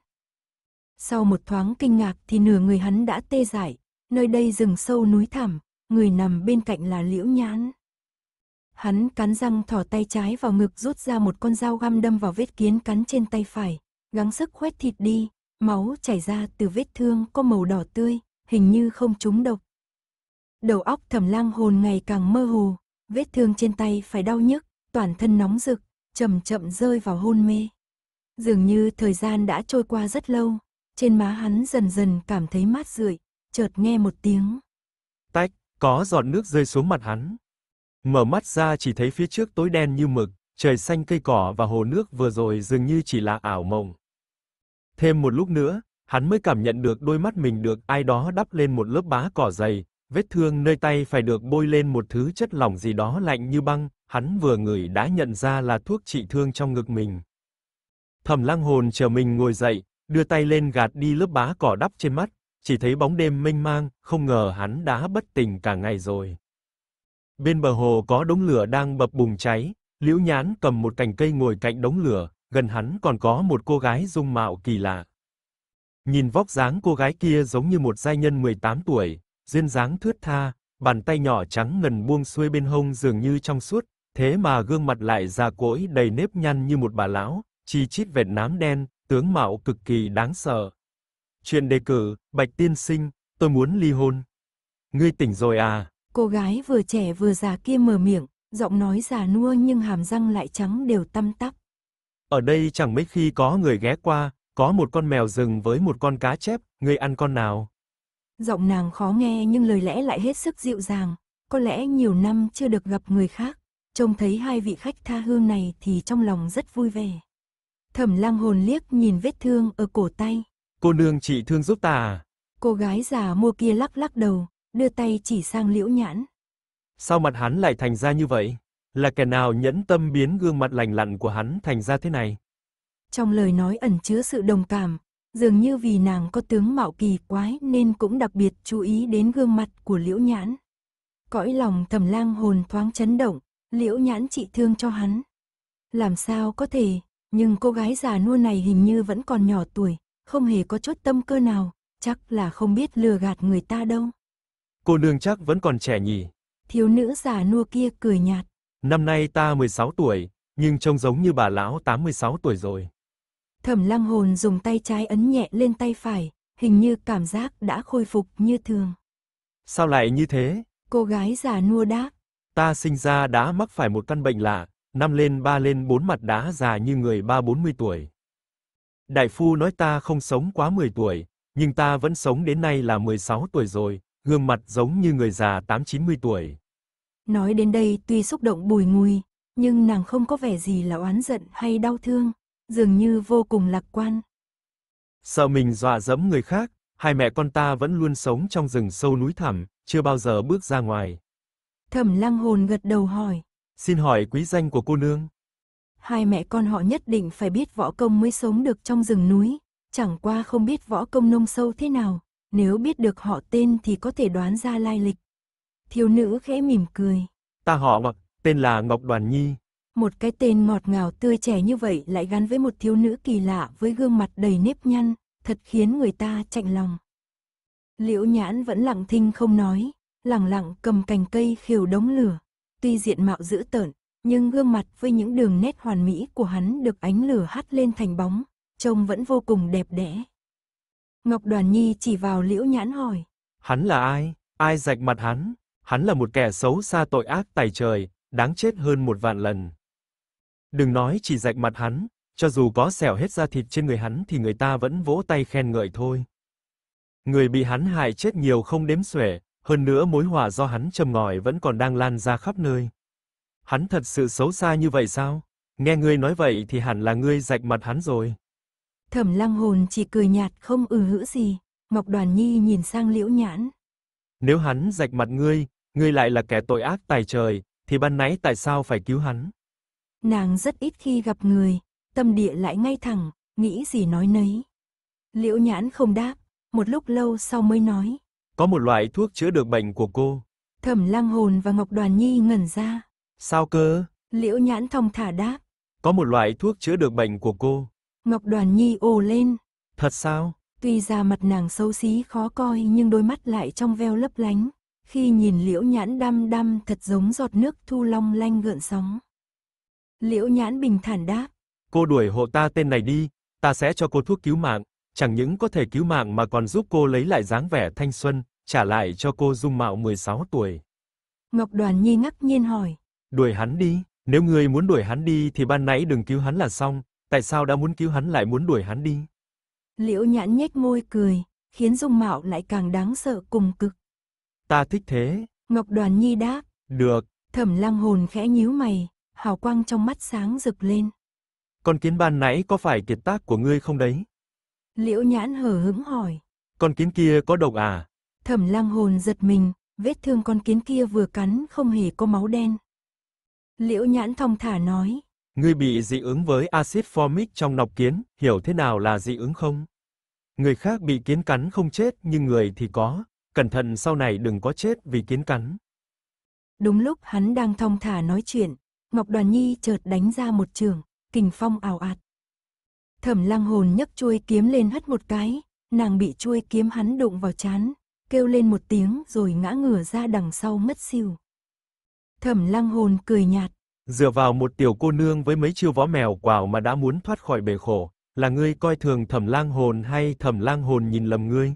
Sau một thoáng kinh ngạc thì nửa người hắn đã tê dại, nơi đây rừng sâu núi thẳm, người nằm bên cạnh là liễu nhãn. Hắn cắn răng thỏ tay trái vào ngực rút ra một con dao găm đâm vào vết kiến cắn trên tay phải, gắng sức khoét thịt đi, máu chảy ra từ vết thương có màu đỏ tươi, hình như không trúng độc. Đầu óc thẩm lang hồn ngày càng mơ hồ, vết thương trên tay phải đau nhức, toàn thân nóng rực, chậm chậm rơi vào hôn mê. Dường như thời gian đã trôi qua rất lâu, trên má hắn dần dần cảm thấy mát rượi, chợt nghe một tiếng. Tách, có giọt nước rơi xuống mặt hắn. Mở mắt ra chỉ thấy phía trước tối đen như mực, trời xanh cây cỏ và hồ nước vừa rồi dường như chỉ là ảo mộng. Thêm một lúc nữa, Hắn mới cảm nhận được đôi mắt mình được ai đó đắp lên một lớp bá cỏ dày, vết thương nơi tay phải được bôi lên một thứ chất lỏng gì đó lạnh như băng, hắn vừa ngửi đã nhận ra là thuốc trị thương trong ngực mình. Thẩm Lăng Hồn chờ mình ngồi dậy, đưa tay lên gạt đi lớp bá cỏ đắp trên mắt, chỉ thấy bóng đêm mênh mang, không ngờ hắn đã bất tỉnh cả ngày rồi. Bên bờ hồ có đống lửa đang bập bùng cháy, Liễu Nhán cầm một cành cây ngồi cạnh đống lửa, gần hắn còn có một cô gái dung mạo kỳ lạ. Nhìn vóc dáng cô gái kia giống như một giai nhân 18 tuổi, duyên dáng thướt tha, bàn tay nhỏ trắng ngần buông xuôi bên hông dường như trong suốt, thế mà gương mặt lại già cỗi đầy nếp nhăn như một bà lão, chi chít vệt nám đen, tướng mạo cực kỳ đáng sợ. Chuyện đề cử, Bạch Tiên Sinh, tôi muốn ly hôn. Ngươi tỉnh rồi à? Cô gái vừa trẻ vừa già kia mở miệng, giọng nói già nua nhưng hàm răng lại trắng đều tăm tắp. Ở đây chẳng mấy khi có người ghé qua, có một con mèo rừng với một con cá chép, ngươi ăn con nào? Giọng nàng khó nghe nhưng lời lẽ lại hết sức dịu dàng, có lẽ nhiều năm chưa được gặp người khác, trông thấy hai vị khách tha hương này thì trong lòng rất vui vẻ. Thẩm Lăng hồn liếc nhìn vết thương ở cổ tay. Cô nương chị thương giúp ta à? Cô gái già mua kia lắc lắc đầu, đưa tay chỉ sang Liễu Nhãn. Sao mặt hắn lại thành ra như vậy? Là kẻ nào nhẫn tâm biến gương mặt lành lặn của hắn thành ra thế này? trong lời nói ẩn chứa sự đồng cảm, dường như vì nàng có tướng mạo kỳ quái nên cũng đặc biệt chú ý đến gương mặt của Liễu Nhãn. Cõi lòng Thẩm Lang hồn thoáng chấn động, Liễu Nhãn trị thương cho hắn. Làm sao có thể, nhưng cô gái già nua này hình như vẫn còn nhỏ tuổi, không hề có chút tâm cơ nào, chắc là không biết lừa gạt người ta đâu. Cô nương chắc vẫn còn trẻ nhỉ? Thiếu nữ già nua kia cười nhạt. Năm nay ta 16 tuổi, nhưng trông giống như bà lão 86 tuổi rồi. Thẩm lăng hồn dùng tay trái ấn nhẹ lên tay phải, hình như cảm giác đã khôi phục như thường. Sao lại như thế? Cô gái già nua đáp. Ta sinh ra đã mắc phải một căn bệnh lạ, năm lên ba lên bốn mặt đá già như người ba bốn mươi tuổi. Đại phu nói ta không sống quá 10 tuổi, nhưng ta vẫn sống đến nay là 16 tuổi rồi, gương mặt giống như người già 8-90 tuổi. Nói đến đây tuy xúc động bùi ngùi, nhưng nàng không có vẻ gì là oán giận hay đau thương, dường như vô cùng lạc quan. Sợ mình dọa dẫm người khác, hai mẹ con ta vẫn luôn sống trong rừng sâu núi thẳm, chưa bao giờ bước ra ngoài. Thẩm lăng hồn gật đầu hỏi. Xin hỏi quý danh của cô nương. Hai mẹ con họ nhất định phải biết võ công mới sống được trong rừng núi, chẳng qua không biết võ công nông sâu thế nào, nếu biết được họ tên thì có thể đoán ra lai lịch. Thiếu nữ khẽ mỉm cười. Ta họ Ngọc, tên là Ngọc Đoàn Nhi, một cái tên ngọt ngào tươi trẻ như vậy lại gắn với một thiếu nữ kỳ lạ với gương mặt đầy nếp nhăn, thật khiến người ta chạnh lòng. Liễu nhãn vẫn lặng thinh không nói, lặng lặng cầm cành cây khiều đống lửa. Tuy diện mạo dữ tợn, nhưng gương mặt với những đường nét hoàn mỹ của hắn được ánh lửa hắt lên thành bóng, trông vẫn vô cùng đẹp đẽ. Ngọc Đoàn Nhi chỉ vào liễu nhãn hỏi. Hắn là ai? Ai rạch mặt hắn? Hắn là một kẻ xấu xa tội ác tài trời, đáng chết hơn một vạn lần. Đừng nói chỉ rạch mặt hắn, cho dù có xẻo hết da thịt trên người hắn thì người ta vẫn vỗ tay khen ngợi thôi. Người bị hắn hại chết nhiều không đếm xuể, hơn nữa mối họa do hắn châm ngòi vẫn còn đang lan ra khắp nơi. Hắn thật sự xấu xa như vậy sao? Nghe ngươi nói vậy thì hẳn là ngươi rạch mặt hắn rồi. Thẩm Lăng Hồn chỉ cười nhạt không ừ hữ gì, Ngọc Đoàn Nhi nhìn sang Liễu Nhãn. Nếu hắn rạch mặt ngươi, ngươi lại là kẻ tội ác tài trời, thì ban nãy tại sao phải cứu hắn? Nàng rất ít khi gặp người, tâm địa lại ngay thẳng, nghĩ gì nói nấy. Liễu nhãn không đáp, một lúc lâu sau mới nói. Có một loại thuốc chữa được bệnh của cô. Thẩm lăng hồn và Ngọc Đoàn Nhi ngẩn ra. Sao cơ? Liễu nhãn thong thả đáp. Có một loại thuốc chữa được bệnh của cô. Ngọc Đoàn Nhi ồ lên. Thật sao? Tuy da mặt nàng xấu xí khó coi nhưng đôi mắt lại trong veo lấp lánh. Khi nhìn liễu nhãn đăm đăm thật giống giọt nước thu long lanh gợn sóng. Liễu Nhãn bình thản đáp. Cô đuổi hộ ta tên này đi, ta sẽ cho cô thuốc cứu mạng, chẳng những có thể cứu mạng mà còn giúp cô lấy lại dáng vẻ thanh xuân, trả lại cho cô dung mạo 16 tuổi. Ngọc Đoàn Nhi ngắc nhiên hỏi. Đuổi hắn đi, nếu ngươi muốn đuổi hắn đi thì ban nãy đừng cứu hắn là xong, tại sao đã muốn cứu hắn lại muốn đuổi hắn đi? Liễu Nhãn nhếch môi cười, khiến dung mạo lại càng đáng sợ cùng cực. Ta thích thế. Ngọc Đoàn Nhi đáp. Được. Thẩm Lăng Hồn khẽ nhíu mày, hào quang trong mắt sáng rực lên. Con kiến ban nãy có phải kiệt tác của ngươi không đấy? Liễu nhãn hờ hững hỏi. Con kiến kia có độc à? Thẩm lang hồn giật mình, vết thương con kiến kia vừa cắn không hề có máu đen. Liễu nhãn thong thả nói. Ngươi bị dị ứng với axit formic trong nọc kiến, hiểu thế nào là dị ứng không? Người khác bị kiến cắn không chết nhưng người thì có, cẩn thận sau này đừng có chết vì kiến cắn. Đúng lúc hắn đang thong thả nói chuyện, Ngọc Đoàn Nhi chợt đánh ra một trường, kình phong ảo ạt. Thẩm lang hồn nhấc chuôi kiếm lên hất một cái, nàng bị chuôi kiếm hắn đụng vào chán, kêu lên một tiếng rồi ngã ngửa ra đằng sau mất siêu. Thẩm lang hồn cười nhạt. Dựa vào một tiểu cô nương với mấy chiêu võ mèo quảo mà đã muốn thoát khỏi bể khổ, là ngươi coi thường thẩm lang hồn hay thẩm lang hồn nhìn lầm ngươi?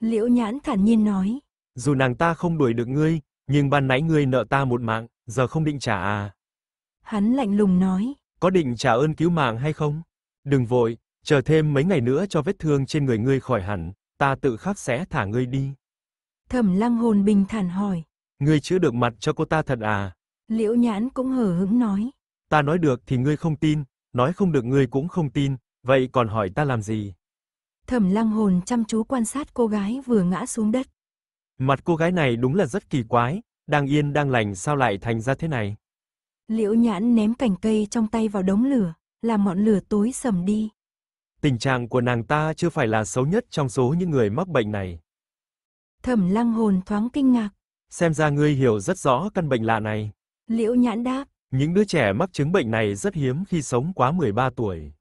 Liễu nhãn thản nhiên nói. Dù nàng ta không đuổi được ngươi, nhưng ban nãy ngươi nợ ta một mạng, giờ không định trả à? Hắn lạnh lùng nói. Có định trả ơn cứu mạng hay không? Đừng vội, chờ thêm mấy ngày nữa cho vết thương trên người ngươi khỏi hẳn, ta tự khắc sẽ thả ngươi đi. Thẩm lăng hồn bình thản hỏi. Ngươi chữa được mặt cho cô ta thật à? Liễu nhãn cũng hờ hững nói. Ta nói được thì ngươi không tin, nói không được ngươi cũng không tin, vậy còn hỏi ta làm gì? Thẩm lăng hồn chăm chú quan sát cô gái vừa ngã xuống đất. Mặt cô gái này đúng là rất kỳ quái, đang yên đang lành sao lại thành ra thế này? Liễu nhãn ném cành cây trong tay vào đống lửa, làm ngọn lửa tối sầm đi. Tình trạng của nàng ta chưa phải là xấu nhất trong số những người mắc bệnh này. Thẩm lăng hồn thoáng kinh ngạc. Xem ra ngươi hiểu rất rõ căn bệnh lạ này. Liễu nhãn đáp. Những đứa trẻ mắc chứng bệnh này rất hiếm khi sống quá 13 tuổi.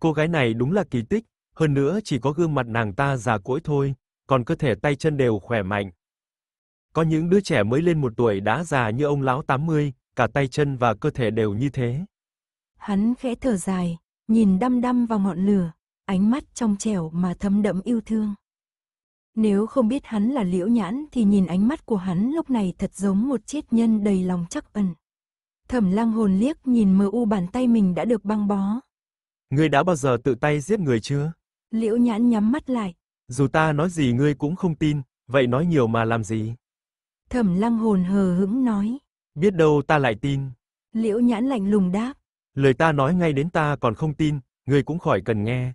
Cô gái này đúng là kỳ tích, hơn nữa chỉ có gương mặt nàng ta già cỗi thôi, còn cơ thể tay chân đều khỏe mạnh. Có những đứa trẻ mới lên một tuổi đã già như ông lão 80, cả tay chân và cơ thể đều như thế. Hắn khẽ thở dài, nhìn đăm đăm vào ngọn lửa, ánh mắt trong trẻo mà thấm đẫm yêu thương. Nếu không biết hắn là liễu nhãn thì nhìn ánh mắt của hắn lúc này thật giống một chiết nhân đầy lòng chắc ẩn. Thẩm lang hồn liếc nhìn mờ u bàn tay mình đã được băng bó. Ngươi đã bao giờ tự tay giết người chưa? Liễu nhãn nhắm mắt lại. Dù ta nói gì ngươi cũng không tin, vậy nói nhiều mà làm gì? Thẩm lăng hồn hờ hững nói. Biết đâu ta lại tin. Liễu Nhãn lạnh lùng đáp. Lời ta nói ngay đến ta còn không tin, người cũng khỏi cần nghe.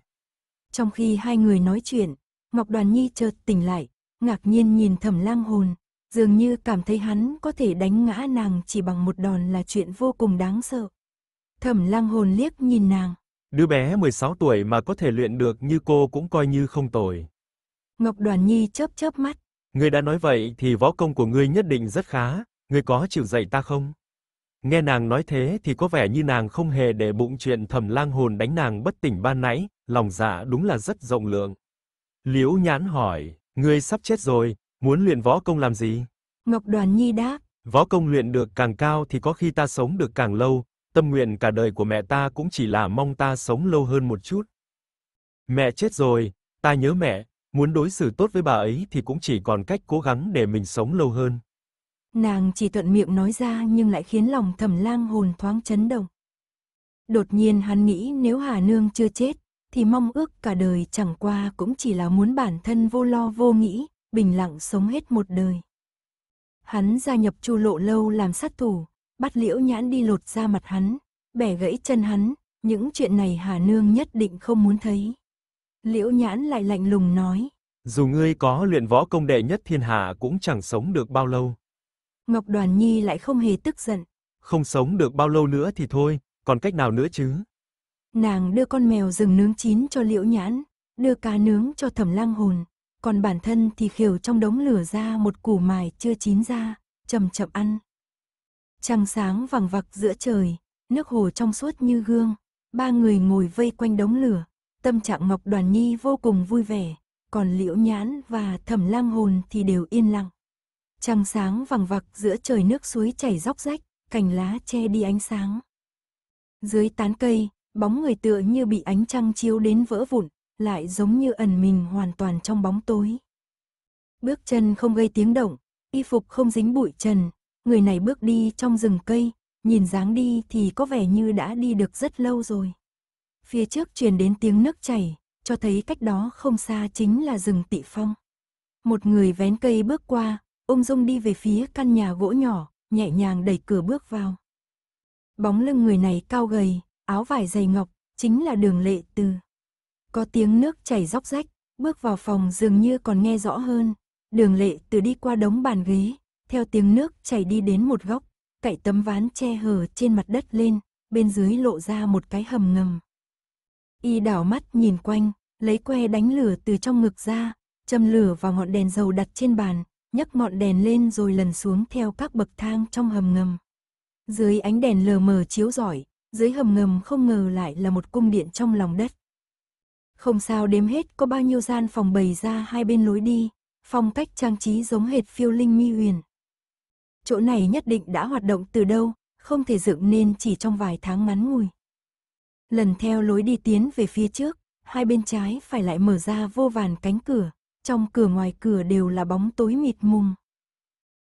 Trong khi hai người nói chuyện, Ngọc Đoàn Nhi chợt tỉnh lại, ngạc nhiên nhìn Thẩm Lang Hồn, dường như cảm thấy hắn có thể đánh ngã nàng chỉ bằng một đòn là chuyện vô cùng đáng sợ. Thẩm Lang Hồn liếc nhìn nàng. Đứa bé 16 tuổi mà có thể luyện được như cô cũng coi như không tồi. Ngọc Đoàn Nhi chớp chớp mắt. Ngươi đã nói vậy thì võ công của ngươi nhất định rất khá, ngươi có chịu dạy ta không? Nghe nàng nói thế thì có vẻ như nàng không hề để bụng chuyện Thẩm Lang Hồn đánh nàng bất tỉnh ban nãy, lòng dạ đúng là rất rộng lượng. Liễu Nhãn hỏi, ngươi sắp chết rồi, muốn luyện võ công làm gì? Ngọc Đoàn Nhi đáp, võ công luyện được càng cao thì có khi ta sống được càng lâu, tâm nguyện cả đời của mẹ ta cũng chỉ là mong ta sống lâu hơn một chút. Mẹ chết rồi, ta nhớ mẹ, muốn đối xử tốt với bà ấy thì cũng chỉ còn cách cố gắng để mình sống lâu hơn. Nàng chỉ thuận miệng nói ra nhưng lại khiến lòng thẩm lang hồn thoáng chấn động. Đột nhiên hắn nghĩ nếu Hà Nương chưa chết, thì mong ước cả đời chẳng qua cũng chỉ là muốn bản thân vô lo vô nghĩ, bình lặng sống hết một đời. Hắn gia nhập chu lộ lâu làm sát thủ, bắt liễu nhãn đi lột ra mặt hắn, bẻ gãy chân hắn, những chuyện này Hà Nương nhất định không muốn thấy. Liễu nhãn lại lạnh lùng nói. Dù ngươi có luyện võ công đệ nhất thiên hạ cũng chẳng sống được bao lâu. Ngọc Đoàn Nhi lại không hề tức giận. Không sống được bao lâu nữa thì thôi, còn cách nào nữa chứ? Nàng đưa con mèo rừng nướng chín cho liễu nhãn, đưa cá nướng cho thẩm lang hồn, còn bản thân thì khều trong đống lửa ra một củ mài chưa chín ra, chậm chậm ăn. Trăng sáng vàng vặc giữa trời, nước hồ trong suốt như gương, ba người ngồi vây quanh đống lửa, tâm trạng Ngọc Đoàn Nhi vô cùng vui vẻ, còn Liễu Nhãn và Thẩm Lang Hồn thì đều yên lặng. Trăng sáng vàng vặc giữa trời nước suối chảy róc rách, cành lá che đi ánh sáng. Dưới tán cây, bóng người tựa như bị ánh trăng chiếu đến vỡ vụn, lại giống như ẩn mình hoàn toàn trong bóng tối. Bước chân không gây tiếng động, y phục không dính bụi trần, người này bước đi trong rừng cây, nhìn dáng đi thì có vẻ như đã đi được rất lâu rồi. Phía trước truyền đến tiếng nước chảy, cho thấy cách đó không xa chính là rừng tị phong. Một người vén cây bước qua, Ung dung đi về phía căn nhà gỗ nhỏ, nhẹ nhàng đẩy cửa bước vào. Bóng lưng người này cao gầy, áo vải dày ngọc, chính là đường lệ từ. Có tiếng nước chảy róc rách, bước vào phòng dường như còn nghe rõ hơn. Đường lệ từ đi qua đống bàn ghế, theo tiếng nước chảy đi đến một góc, cậy tấm ván che hở trên mặt đất lên, bên dưới lộ ra một cái hầm ngầm. Y đảo mắt nhìn quanh, lấy que đánh lửa từ trong ngực ra, châm lửa vào ngọn đèn dầu đặt trên bàn, nhấc ngọn đèn lên rồi lần xuống theo các bậc thang trong hầm ngầm. Dưới ánh đèn lờ mờ chiếu rọi, dưới hầm ngầm không ngờ lại là một cung điện trong lòng đất. Không sao đếm hết có bao nhiêu gian phòng bày ra hai bên lối đi, phong cách trang trí giống hệt phiêu linh mi huyền. Chỗ này nhất định đã hoạt động từ đâu, không thể dựng nên chỉ trong vài tháng ngắn ngủi. Lần theo lối đi tiến về phía trước, hai bên trái phải lại mở ra vô vàn cánh cửa, trong cửa ngoài cửa đều là bóng tối mịt mùng.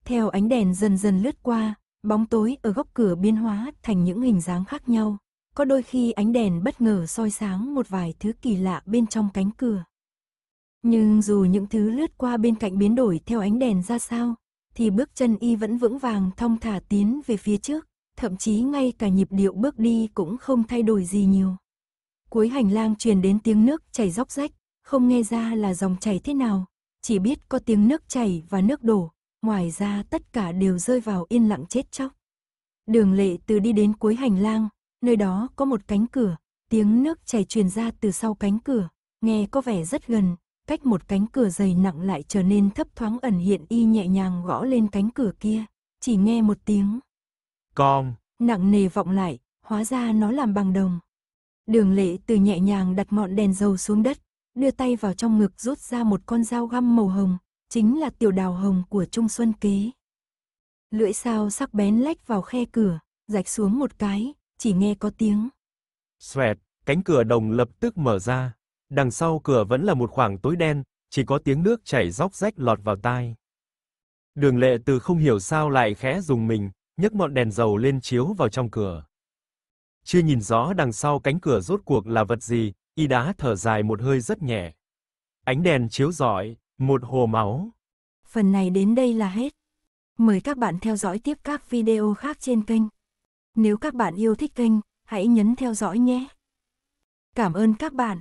Theo ánh đèn dần dần lướt qua, bóng tối ở góc cửa biến hóa thành những hình dáng khác nhau, có đôi khi ánh đèn bất ngờ soi sáng một vài thứ kỳ lạ bên trong cánh cửa. Nhưng dù những thứ lướt qua bên cạnh biến đổi theo ánh đèn ra sao, thì bước chân y vẫn vững vàng thong thả tiến về phía trước, thậm chí ngay cả nhịp điệu bước đi cũng không thay đổi gì nhiều. Cuối hành lang truyền đến tiếng nước chảy róc rách, không nghe ra là dòng chảy thế nào, chỉ biết có tiếng nước chảy và nước đổ, ngoài ra tất cả đều rơi vào yên lặng chết chóc. Đường lệ từ đi đến cuối hành lang, nơi đó có một cánh cửa, tiếng nước chảy truyền ra từ sau cánh cửa, nghe có vẻ rất gần, cách một cánh cửa dày nặng lại trở nên thấp thoáng ẩn hiện y nhẹ nhàng gõ lên cánh cửa kia, chỉ nghe một tiếng. Con! Nặng nề vọng lại, hóa ra nó làm bằng đồng. Đường lệ từ nhẹ nhàng đặt ngọn đèn dầu xuống đất, đưa tay vào trong ngực rút ra một con dao găm màu hồng, chính là tiểu đào hồng của Trung Xuân Kế. Lưỡi sao sắc bén lách vào khe cửa, rạch xuống một cái, chỉ nghe có tiếng. Xoẹt, cánh cửa đồng lập tức mở ra. Đằng sau cửa vẫn là một khoảng tối đen, chỉ có tiếng nước chảy róc rách lọt vào tai. Đường lệ từ không hiểu sao lại khẽ dùng mình, nhấc ngọn đèn dầu lên chiếu vào trong cửa. Chưa nhìn rõ đằng sau cánh cửa rốt cuộc là vật gì, Y đá thở dài một hơi rất nhẹ. Ánh đèn chiếu rọi, một hồ máu. Phần này đến đây là hết. Mời các bạn theo dõi tiếp các video khác trên kênh. Nếu các bạn yêu thích kênh, hãy nhấn theo dõi nhé. Cảm ơn các bạn.